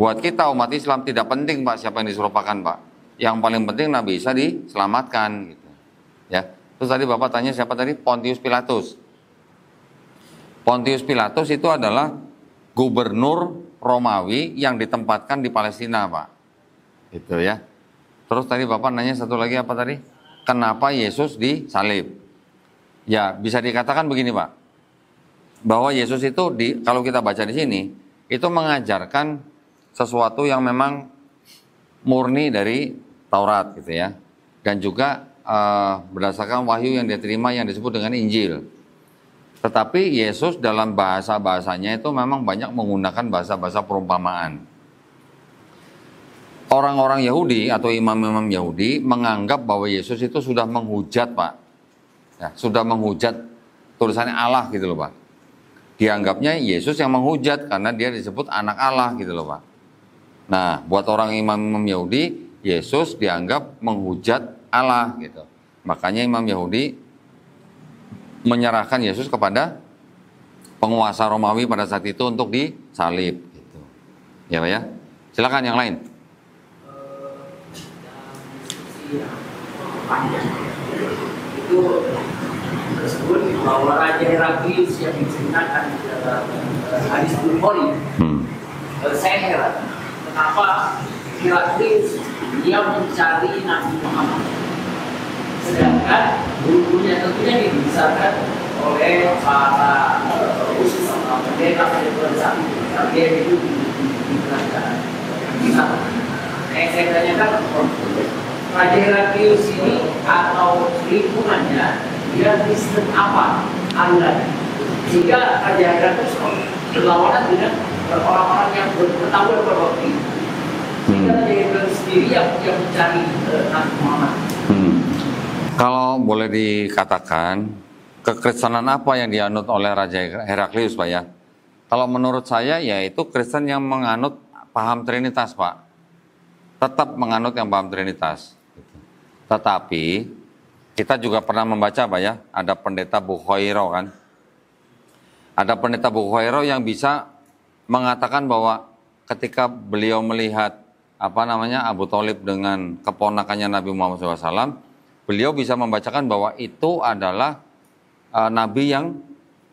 Buat kita umat Islam tidak penting Pak siapa yang diserupakan Pak. Yang paling penting Nabi Isa diselamatkan gitu. Ya. Terus tadi Bapak tanya siapa tadi? Pontius Pilatus. Pontius Pilatus itu adalah gubernur Romawi yang ditempatkan di Palestina, Pak. Itu ya. Terus tadi Bapak nanya satu lagi apa tadi? Kenapa Yesus disalib? Ya, bisa dikatakan begini, Pak. Bahwa Yesus itu di kalau kita baca di sini, itu mengajarkan sesuatu yang memang murni dari Taurat gitu ya. Dan juga eh, berdasarkan wahyu yang dia terima yang disebut dengan Injil. Tetapi Yesus dalam bahasa-bahasanya itu memang banyak menggunakan bahasa-bahasa perumpamaan. Orang-orang Yahudi atau imam-imam Yahudi menganggap bahwa Yesus itu sudah menghujat, Pak. Ya, sudah menghujat tulisannya Allah gitu loh, Pak. Dianggapnya Yesus yang menghujat karena dia disebut anak Allah gitu loh, Pak. Nah, buat orang imam-imam Yahudi, Yesus dianggap menghujat Allah gitu. Makanya imam Yahudi menyerahkan Yesus kepada penguasa Romawi pada saat itu untuk disalib. Gitu. Ya ya. Silakan yang lain. Itu tersebut bahwa Raja Heraklius yang diceritakan dalam hadis Bukhari. Hmm. Eh, saya heran kenapa Heraklius dia mencari Nabi Muhammad sedangkan gurunya tentunya dibesarkan oleh para khusus eh, atau pendeta pendeta saat itu tapi yang itu di nah yang saya tanyakan raja radius ini atau lingkungannya dia Kristen apa anda jika raja radius berlawanan dengan orang-orang yang berpengetahuan berbakti sehingga hmm. jadi sendiri yang, yang mencari uh, Nabi Muhammad hmm. Kalau boleh dikatakan, kekristenan apa yang dianut oleh Raja Heraklius, Pak ya? Kalau menurut saya, yaitu Kristen yang menganut paham Trinitas, Pak. Tetap menganut yang paham Trinitas. Tetapi, kita juga pernah membaca, Pak ya, ada pendeta Bukhoiro kan? Ada pendeta Bukhoiro yang bisa mengatakan bahwa ketika beliau melihat apa namanya Abu Talib dengan keponakannya Nabi Muhammad SAW, beliau bisa membacakan bahwa itu adalah uh, nabi yang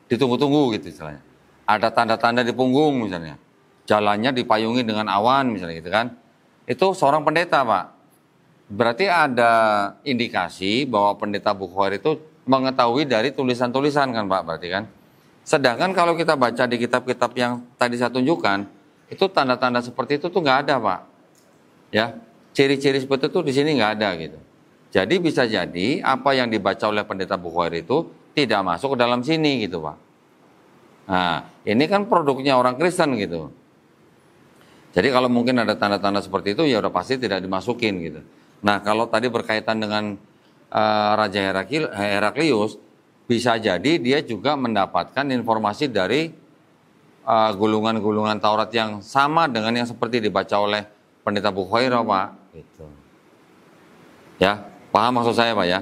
ditunggu-tunggu gitu misalnya. Ada tanda-tanda di punggung misalnya. Jalannya dipayungi dengan awan misalnya gitu kan. Itu seorang pendeta, Pak. Berarti ada indikasi bahwa pendeta Bukhari itu mengetahui dari tulisan-tulisan kan, Pak, berarti kan. Sedangkan kalau kita baca di kitab-kitab yang tadi saya tunjukkan, itu tanda-tanda seperti itu tuh nggak ada, Pak. Ya, ciri-ciri seperti itu di sini nggak ada gitu. Jadi bisa jadi apa yang dibaca oleh pendeta Bukhari itu tidak masuk ke dalam sini gitu Pak. Nah, ini kan produknya orang Kristen gitu. Jadi kalau mungkin ada tanda-tanda seperti itu ya udah pasti tidak dimasukin gitu. Nah, kalau tadi berkaitan dengan uh, Raja Heraklius bisa jadi dia juga mendapatkan informasi dari eh, gulungan-gulungan uh, Taurat yang sama dengan yang seperti dibaca oleh pendeta Bukhairah, Pak. Gitu. Ya, Paham maksud saya Pak ya?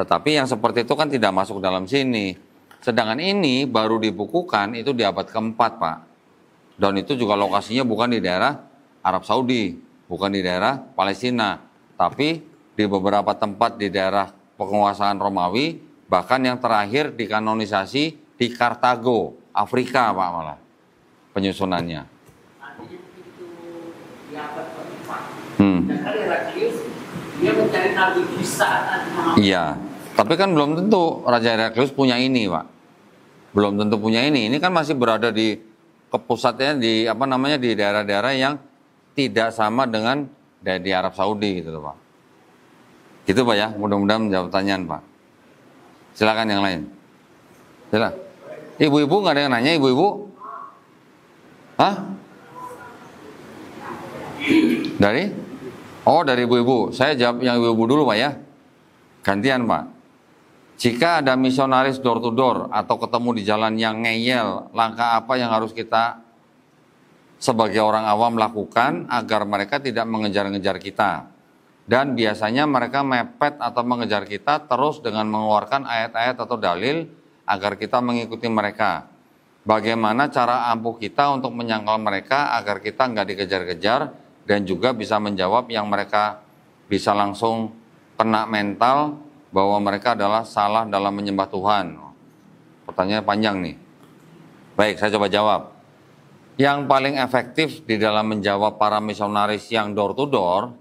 Tetapi yang seperti itu kan tidak masuk dalam sini. Sedangkan ini baru dibukukan itu di abad keempat Pak. Dan itu juga lokasinya bukan di daerah Arab Saudi, bukan di daerah Palestina. Tapi di beberapa tempat di daerah penguasaan Romawi, bahkan yang terakhir dikanonisasi di Kartago, Afrika Pak malah penyusunannya. Nah, hmm. Iya. Tapi kan belum tentu Raja Heraklius punya ini, Pak. Belum tentu punya ini. Ini kan masih berada di kepusatnya di apa namanya di daerah-daerah yang tidak sama dengan di Arab Saudi gitu loh, Pak. Gitu, Pak ya. Mudah-mudahan menjawab pertanyaan, Pak. Silakan yang lain. Silakan. Ibu-ibu nggak ada yang nanya, ibu-ibu? Hah? Dari? Oh dari ibu-ibu, saya jawab yang ibu-ibu dulu Pak ya. Gantian Pak. Jika ada misionaris door to door atau ketemu di jalan yang ngeyel, langkah apa yang harus kita sebagai orang awam lakukan agar mereka tidak mengejar-ngejar kita? Dan biasanya mereka mepet atau mengejar kita terus dengan mengeluarkan ayat-ayat atau dalil agar kita mengikuti mereka. Bagaimana cara ampuh kita untuk menyangkal mereka agar kita nggak dikejar-kejar dan juga bisa menjawab yang mereka bisa langsung kena mental bahwa mereka adalah salah dalam menyembah Tuhan. Pertanyaannya panjang nih. Baik, saya coba jawab. Yang paling efektif di dalam menjawab para misionaris yang door to door,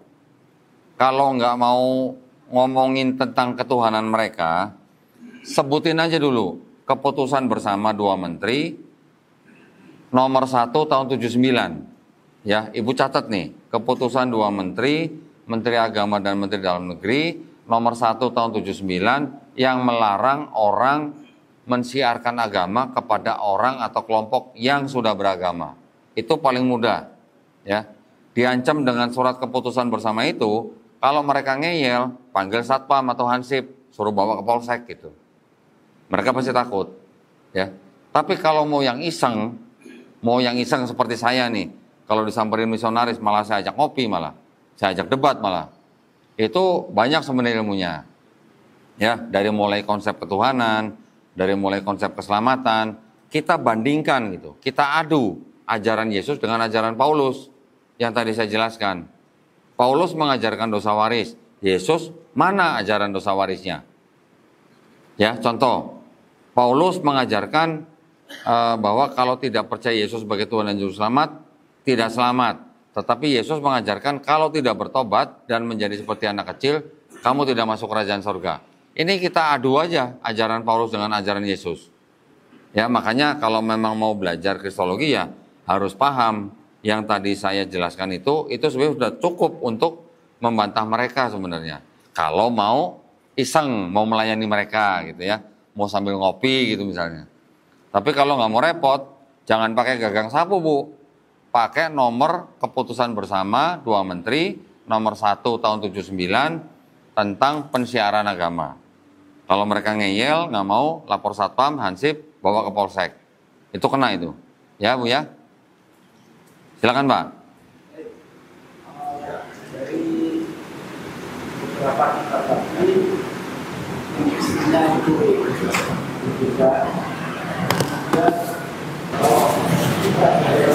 kalau nggak mau ngomongin tentang ketuhanan mereka, sebutin aja dulu keputusan bersama dua menteri, nomor satu tahun 79, Ya, Ibu catat nih, keputusan dua menteri, Menteri Agama dan Menteri Dalam Negeri, nomor 1 tahun 79 yang melarang orang mensiarkan agama kepada orang atau kelompok yang sudah beragama. Itu paling mudah. Ya. Diancam dengan surat keputusan bersama itu, kalau mereka ngeyel, panggil satpam atau hansip, suruh bawa ke polsek gitu. Mereka pasti takut. Ya. Tapi kalau mau yang iseng, mau yang iseng seperti saya nih, kalau disamperin misionaris malah saya ajak ngopi malah. Saya ajak debat malah. Itu banyak sebenarnya ilmunya. Ya, dari mulai konsep ketuhanan, dari mulai konsep keselamatan, kita bandingkan gitu. Kita adu ajaran Yesus dengan ajaran Paulus yang tadi saya jelaskan. Paulus mengajarkan dosa waris. Yesus mana ajaran dosa warisnya? Ya, contoh. Paulus mengajarkan uh, bahwa kalau tidak percaya Yesus sebagai Tuhan dan Juru Selamat, tidak selamat. Tetapi Yesus mengajarkan kalau tidak bertobat dan menjadi seperti anak kecil, kamu tidak masuk kerajaan surga. Ini kita adu aja ajaran Paulus dengan ajaran Yesus. Ya makanya kalau memang mau belajar kristologi ya harus paham yang tadi saya jelaskan itu, itu sebenarnya sudah cukup untuk membantah mereka sebenarnya. Kalau mau iseng mau melayani mereka gitu ya, mau sambil ngopi gitu misalnya. Tapi kalau nggak mau repot, jangan pakai gagang sapu bu, pakai nomor keputusan bersama dua menteri nomor satu tahun 79 tentang pensiaran agama. Kalau mereka ngeyel, nggak mau, lapor satpam, hansip, bawa ke polsek. Itu kena itu. Ya Bu ya? Silakan Pak. Dari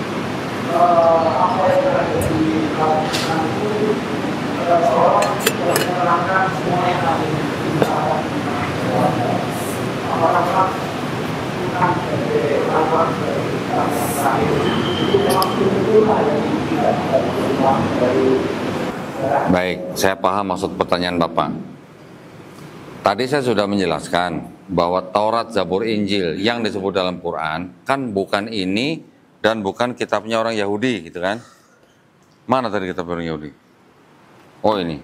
Baik, saya paham maksud pertanyaan Bapak. Tadi saya sudah menjelaskan bahwa Taurat, Zabur, Injil yang disebut dalam Quran kan bukan ini dan bukan kitabnya orang Yahudi gitu kan. Mana tadi kitab orang Yahudi? Oh ini.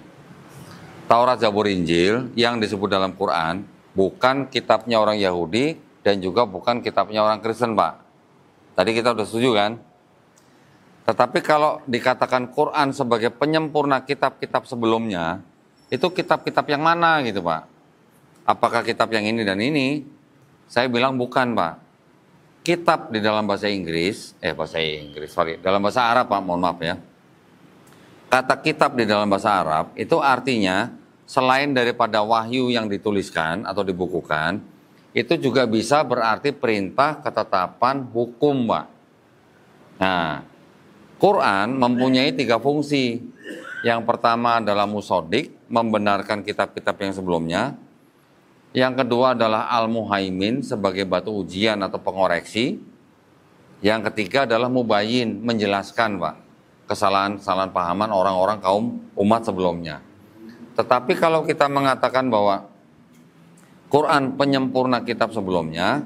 Taurat, Zabur, Injil yang disebut dalam Quran bukan kitabnya orang Yahudi dan juga bukan kitabnya orang Kristen, Pak. Tadi kita sudah setuju kan? Tetapi kalau dikatakan Quran sebagai penyempurna kitab-kitab sebelumnya, itu kitab-kitab yang mana gitu, Pak? Apakah kitab yang ini dan ini? Saya bilang bukan, Pak kitab di dalam bahasa Inggris, eh bahasa Inggris, sorry, dalam bahasa Arab Pak, mohon maaf ya. Kata kitab di dalam bahasa Arab itu artinya selain daripada wahyu yang dituliskan atau dibukukan, itu juga bisa berarti perintah ketetapan hukum, Pak. Nah, Quran mempunyai tiga fungsi. Yang pertama adalah musodik, membenarkan kitab-kitab yang sebelumnya. Yang kedua adalah Al-Muhaimin sebagai batu ujian atau pengoreksi. Yang ketiga adalah Mubayin, menjelaskan Pak, kesalahan-kesalahan pahaman orang-orang kaum umat sebelumnya. Tetapi kalau kita mengatakan bahwa Quran penyempurna kitab sebelumnya,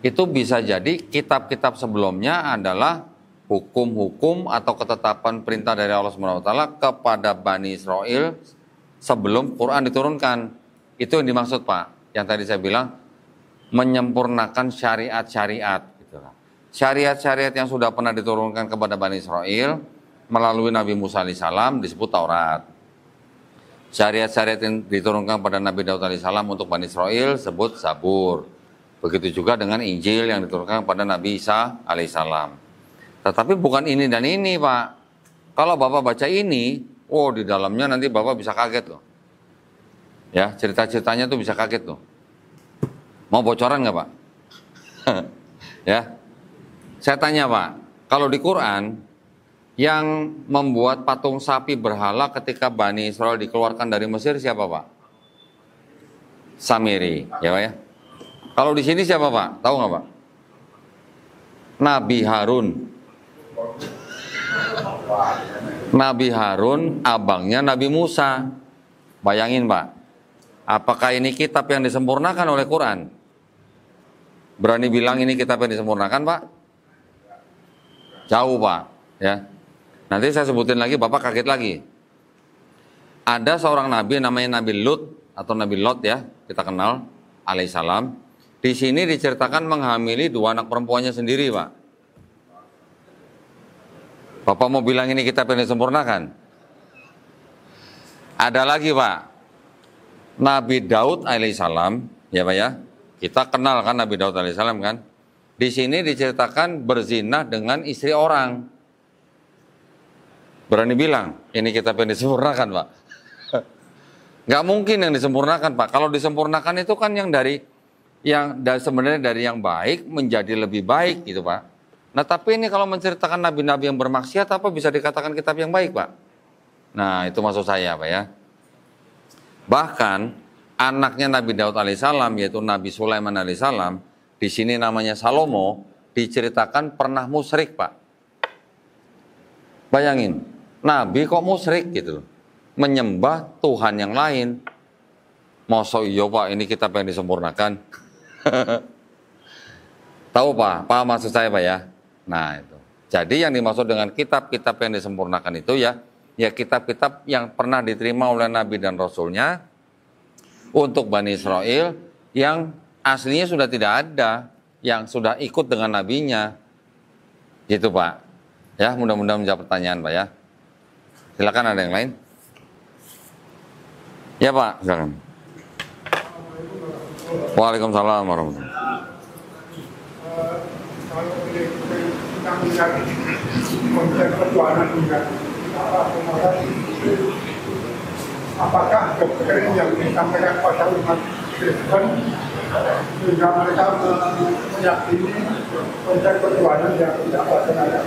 itu bisa jadi kitab-kitab sebelumnya adalah hukum-hukum atau ketetapan perintah dari Allah SWT kepada Bani Israel sebelum Quran diturunkan. Itu yang dimaksud Pak, yang tadi saya bilang menyempurnakan syariat-syariat. Gitu kan. Syariat-syariat yang sudah pernah diturunkan kepada Bani Israel melalui Nabi Musa alaihissalam disebut Taurat. Syariat-syariat yang diturunkan kepada Nabi Daud alaihissalam untuk Bani Israel sebut Sabur. Begitu juga dengan Injil yang diturunkan kepada Nabi Isa alaihissalam. Tetapi bukan ini dan ini Pak. Kalau Bapak baca ini, oh di dalamnya nanti Bapak bisa kaget loh Ya, cerita-ceritanya tuh bisa kaget tuh. Mau bocoran nggak Pak? <laughs> ya, saya tanya Pak, kalau di Quran yang membuat patung sapi berhala ketika Bani Israel dikeluarkan dari Mesir siapa Pak? Samiri, ya Pak ya. Kalau di sini siapa Pak? Tahu nggak Pak? Nabi Harun. Nabi Harun abangnya Nabi Musa. Bayangin Pak, Apakah ini kitab yang disempurnakan oleh Quran? Berani bilang ini kitab yang disempurnakan, Pak? Jauh, Pak. Ya. Nanti saya sebutin lagi, Bapak kaget lagi. Ada seorang nabi namanya Nabi Lut atau Nabi Lot ya, kita kenal alaihissalam. Di sini diceritakan menghamili dua anak perempuannya sendiri, Pak. Bapak mau bilang ini kitab yang disempurnakan? Ada lagi, Pak Nabi Daud alaihissalam, ya Pak ya, kita kenal kan Nabi Daud alaihissalam kan? Di sini diceritakan berzina dengan istri orang. Berani bilang, ini kita yang disempurnakan Pak. <laughs> Gak mungkin yang disempurnakan Pak. Kalau disempurnakan itu kan yang dari yang dari sebenarnya dari yang baik menjadi lebih baik gitu Pak. Nah tapi ini kalau menceritakan nabi-nabi yang bermaksiat apa bisa dikatakan kitab yang baik Pak? Nah itu maksud saya Pak ya. Bahkan anaknya Nabi Daud alaihissalam yaitu Nabi Sulaiman alaihissalam di sini namanya Salomo diceritakan pernah musyrik pak. Bayangin, Nabi kok musyrik gitu Menyembah Tuhan yang lain. Masa iya pak ini kita pengen disempurnakan. <laughs> Tahu pak, pak maksud saya pak ya? Nah itu. Jadi yang dimaksud dengan kitab-kitab yang disempurnakan itu ya ya kitab-kitab yang pernah diterima oleh Nabi dan Rasulnya untuk Bani Israel yang aslinya sudah tidak ada, yang sudah ikut dengan nabinya. Gitu Pak. Ya mudah-mudahan menjawab pertanyaan Pak ya. Silakan ada yang lain. Ya Pak, silakan. Waalaikumsalam warahmatullahi wabarakatuh. Eh, apakah doktrin yang disampaikan pada umat Kristen sehingga mereka meyakini konsep ketuhanan yang tidak berkenalan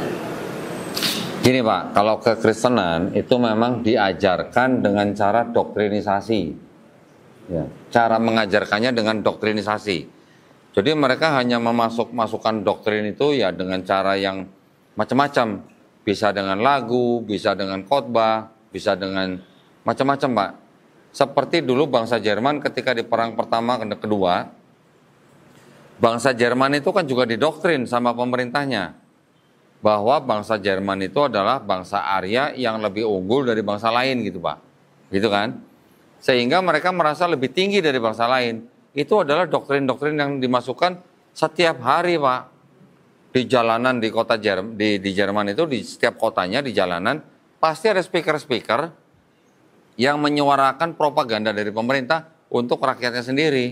Gini Pak, kalau kekristenan itu memang diajarkan dengan cara doktrinisasi. Ya, cara mengajarkannya dengan doktrinisasi. Jadi mereka hanya memasuk masukan doktrin itu ya dengan cara yang macam-macam bisa dengan lagu, bisa dengan khotbah, bisa dengan macam-macam, Pak. Seperti dulu bangsa Jerman ketika di perang pertama ke kedua, bangsa Jerman itu kan juga didoktrin sama pemerintahnya bahwa bangsa Jerman itu adalah bangsa Arya yang lebih unggul dari bangsa lain gitu, Pak. Gitu kan? Sehingga mereka merasa lebih tinggi dari bangsa lain. Itu adalah doktrin-doktrin yang dimasukkan setiap hari, Pak di jalanan di kota Jerman di, di Jerman itu di setiap kotanya di jalanan pasti ada speaker-speaker yang menyuarakan propaganda dari pemerintah untuk rakyatnya sendiri.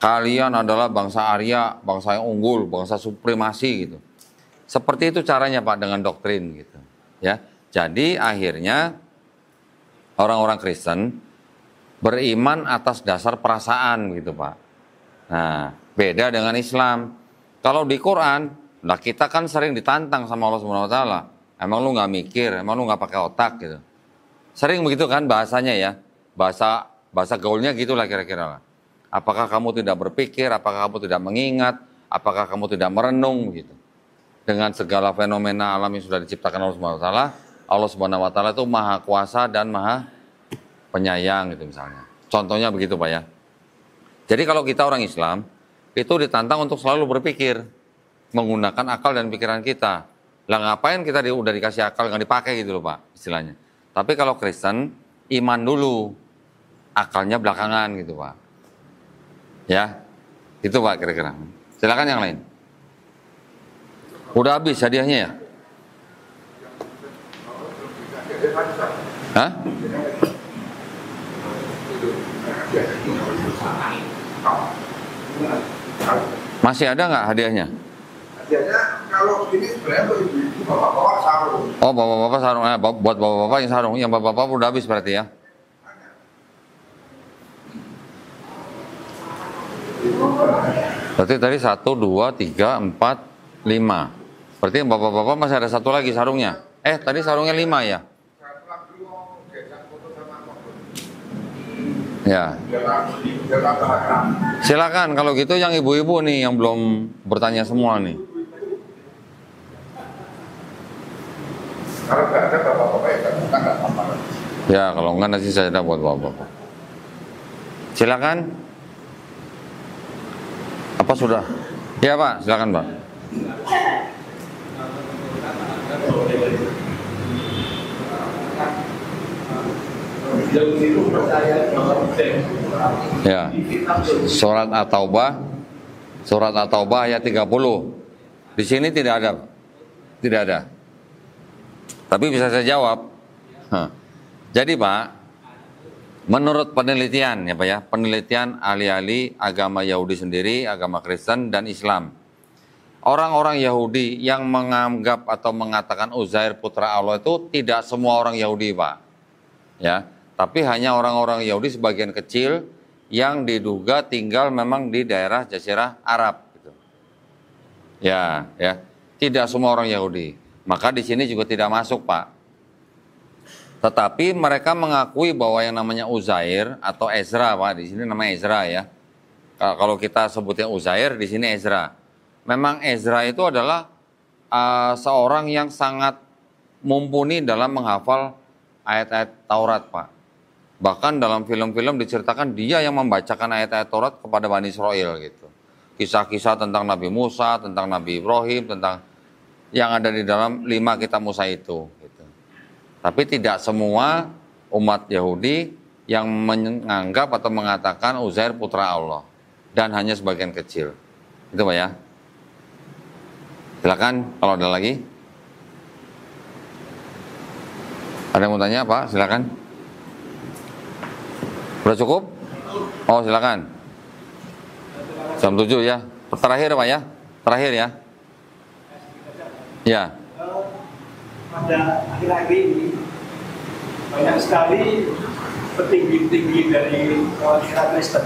Kalian adalah bangsa Arya, bangsa yang unggul, bangsa supremasi gitu. Seperti itu caranya Pak dengan doktrin gitu. Ya. Jadi akhirnya orang-orang Kristen beriman atas dasar perasaan gitu Pak. Nah, beda dengan Islam. Kalau di Quran, nah kita kan sering ditantang sama Allah Subhanahu wa taala. Emang lu nggak mikir, emang lu nggak pakai otak gitu. Sering begitu kan bahasanya ya. Bahasa bahasa gaulnya gitulah kira-kira lah. Apakah kamu tidak berpikir, apakah kamu tidak mengingat, apakah kamu tidak merenung gitu. Dengan segala fenomena alam yang sudah diciptakan Allah Subhanahu wa taala, Allah Subhanahu wa taala itu maha kuasa dan maha penyayang gitu misalnya. Contohnya begitu Pak ya. Jadi kalau kita orang Islam, itu ditantang untuk selalu berpikir menggunakan akal dan pikiran kita. Lah ngapain kita di, udah dikasih akal nggak dipakai gitu loh pak istilahnya. Tapi kalau Kristen iman dulu, akalnya belakangan gitu pak. Ya, itu pak kira-kira. Silakan yang lain. Udah habis hadiahnya ya? Hah? Oh. Masih ada nggak hadiahnya? Hadiahnya kalau ini sebenarnya ibu-ibu bapak-bapak sarung. Oh bapak-bapak sarung, eh, buat bapak-bapak yang sarung, yang bapak-bapak udah habis berarti ya? Berarti tadi satu, dua, tiga, empat, lima. Berarti bapak-bapak masih ada satu lagi sarungnya. Eh tadi sarungnya lima ya? Ya. Silakan kalau gitu yang ibu-ibu nih yang belum bertanya semua nih. Kalau nggak ada bapak-bapak ya kita nggak apa-apa. Ya kalau nggak nanti saya dapat bapak-bapak. Silakan. Apa sudah? Ya Pak, silakan Pak. Ya. Surat At-Taubah Surat At-Taubah ayat 30. Di sini tidak ada. Tidak ada. Tapi bisa saya jawab. Hah. Jadi Pak, menurut penelitian ya Pak ya, penelitian ahli-ahli agama Yahudi sendiri, agama Kristen dan Islam. Orang-orang Yahudi yang menganggap atau mengatakan Uzair putra Allah itu tidak semua orang Yahudi Pak. Ya, tapi hanya orang-orang Yahudi sebagian kecil yang diduga tinggal memang di daerah Jazirah Arab. Gitu. Ya, ya. Tidak semua orang Yahudi. Maka di sini juga tidak masuk, Pak. Tetapi mereka mengakui bahwa yang namanya Uzair atau Ezra, Pak, di sini namanya Ezra ya. Kalau kita sebutnya Uzair, di sini Ezra. Memang Ezra itu adalah uh, seorang yang sangat mumpuni dalam menghafal ayat-ayat Taurat, Pak. Bahkan dalam film-film diceritakan dia yang membacakan ayat-ayat Taurat kepada Bani Israel gitu. Kisah-kisah tentang Nabi Musa, tentang Nabi Ibrahim, tentang yang ada di dalam lima kitab Musa itu. Gitu. Tapi tidak semua umat Yahudi yang menganggap atau mengatakan Uzair putra Allah dan hanya sebagian kecil. Itu Pak ya. Silakan kalau ada lagi. Ada yang mau tanya Pak? Silakan. Udah cukup? Oh silakan. Jam 7 ya. Terakhir Pak ya. Terakhir ya. Ya. Pada akhir-akhir ini banyak sekali petinggi-petinggi dari kalangan Kristen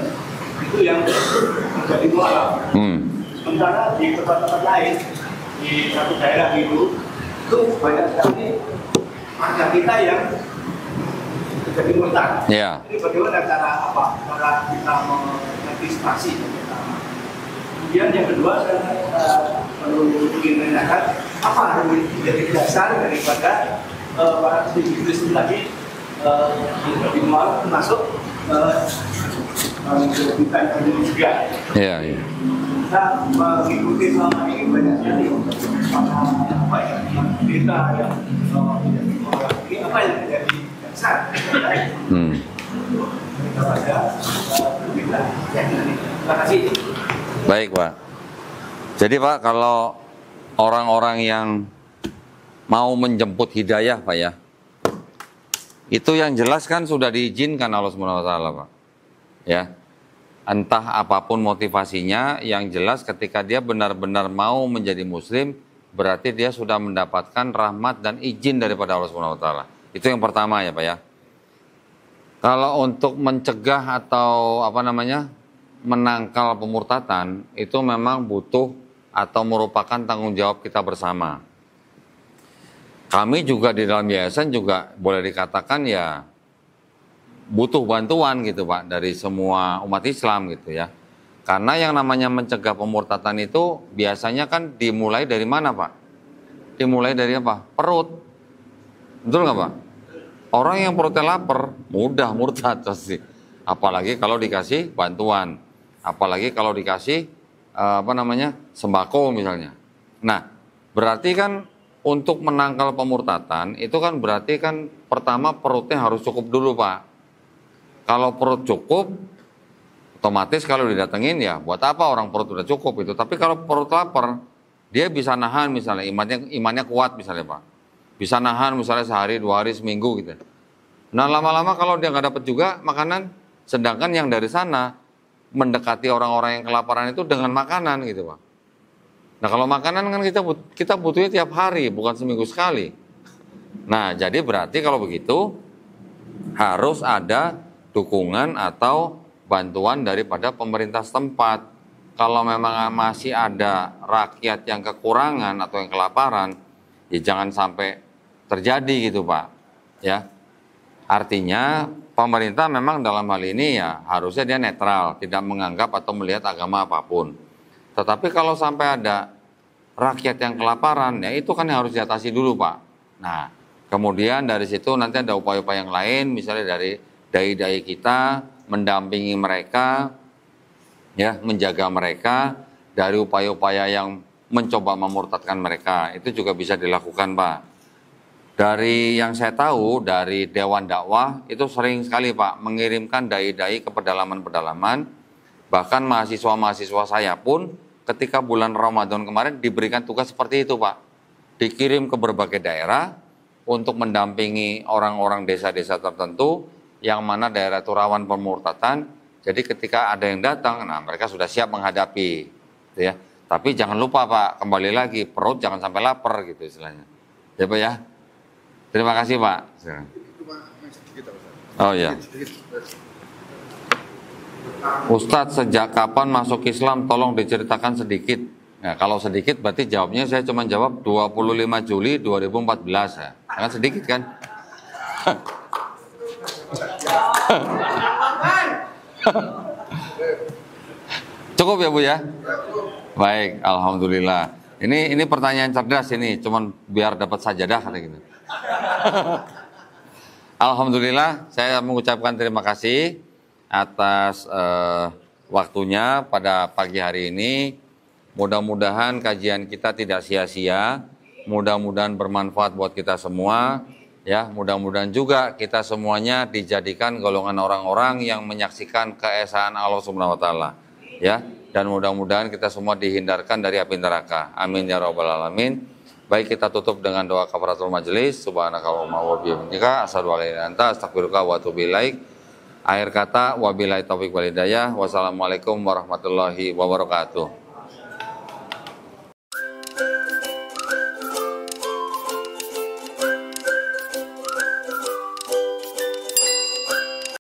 itu yang menjadi mualaf. Hmm. Sementara di tempat-tempat lain di satu daerah itu itu banyak sekali warga kita yang jadi meledak. Iya. Jadi bagaimana cara apa? Cara kita mengantisipasi Kemudian yang kedua saya uh, perlu ingin menanyakan apa yang menjadi dasar daripada uh, para individu lagi tadi uh, di malam termasuk menjadikan uh, ini juga. Iya. Yeah, Kita mengikuti selama ini banyak sekali apa yang kita yang menjadi apa yang menjadi Hmm. Baik Pak. Jadi Pak kalau orang-orang yang mau menjemput hidayah Pak ya, itu yang jelas kan sudah diizinkan Allah Subhanahu Pak. Ya, entah apapun motivasinya, yang jelas ketika dia benar-benar mau menjadi Muslim, berarti dia sudah mendapatkan rahmat dan izin daripada Allah Subhanahu Wa itu yang pertama ya Pak ya. Kalau untuk mencegah atau apa namanya menangkal pemurtatan itu memang butuh atau merupakan tanggung jawab kita bersama. Kami juga di dalam yayasan juga boleh dikatakan ya butuh bantuan gitu Pak dari semua umat Islam gitu ya. Karena yang namanya mencegah pemurtatan itu biasanya kan dimulai dari mana Pak? Dimulai dari apa? Perut. Betul nggak Pak? Orang yang perutnya lapar, mudah murtad pasti. Apalagi kalau dikasih bantuan. Apalagi kalau dikasih eh, apa namanya sembako misalnya. Nah, berarti kan untuk menangkal pemurtatan itu kan berarti kan pertama perutnya harus cukup dulu Pak. Kalau perut cukup, otomatis kalau didatengin ya buat apa orang perut udah cukup itu. Tapi kalau perut lapar, dia bisa nahan misalnya imannya imannya kuat misalnya Pak bisa nahan misalnya sehari, dua hari, seminggu gitu. Nah lama-lama kalau dia nggak dapat juga makanan, sedangkan yang dari sana mendekati orang-orang yang kelaparan itu dengan makanan gitu pak. Nah kalau makanan kan kita but kita butuhnya tiap hari, bukan seminggu sekali. Nah jadi berarti kalau begitu harus ada dukungan atau bantuan daripada pemerintah setempat. Kalau memang masih ada rakyat yang kekurangan atau yang kelaparan, ya jangan sampai terjadi gitu Pak. Ya. Artinya pemerintah memang dalam hal ini ya harusnya dia netral, tidak menganggap atau melihat agama apapun. Tetapi kalau sampai ada rakyat yang kelaparan, ya itu kan yang harus diatasi dulu Pak. Nah, kemudian dari situ nanti ada upaya-upaya yang lain, misalnya dari dai-dai kita mendampingi mereka, ya menjaga mereka dari upaya-upaya yang mencoba memurtadkan mereka. Itu juga bisa dilakukan Pak. Dari yang saya tahu dari Dewan Dakwah itu sering sekali Pak mengirimkan dai-dai ke pedalaman-pedalaman. Bahkan mahasiswa-mahasiswa saya pun ketika bulan Ramadan kemarin diberikan tugas seperti itu Pak. Dikirim ke berbagai daerah untuk mendampingi orang-orang desa-desa tertentu yang mana daerah itu rawan pemurtatan. Jadi ketika ada yang datang, nah mereka sudah siap menghadapi. Gitu ya. Tapi jangan lupa Pak, kembali lagi perut jangan sampai lapar gitu istilahnya. Ya Pak ya. Terima kasih Pak. Oh ya. Ustadz sejak kapan masuk Islam? Tolong diceritakan sedikit. Nah, kalau sedikit berarti jawabnya saya cuma jawab 25 Juli 2014 ya. Sangat sedikit kan? Cukup ya Bu ya? Baik, alhamdulillah. Ini ini pertanyaan cerdas ini, cuman biar dapat sajadah kata gitu. <laughs> Alhamdulillah, saya mengucapkan terima kasih atas uh, waktunya pada pagi hari ini. Mudah-mudahan kajian kita tidak sia-sia, mudah-mudahan bermanfaat buat kita semua. Ya, mudah-mudahan juga kita semuanya dijadikan golongan orang-orang yang menyaksikan keesaan Allah Subhanahu wa taala. Ya, dan mudah-mudahan kita semua dihindarkan dari api neraka. Amin ya rabbal alamin. Baik kita tutup dengan doa kafaratul majelis. Subhanakallahumma wa bihamdika asyhadu an la ilaha illa astaghfiruka wa atubu ilaik. Akhir kata wabillahi taufik walhidayah. Wassalamualaikum warahmatullahi wabarakatuh.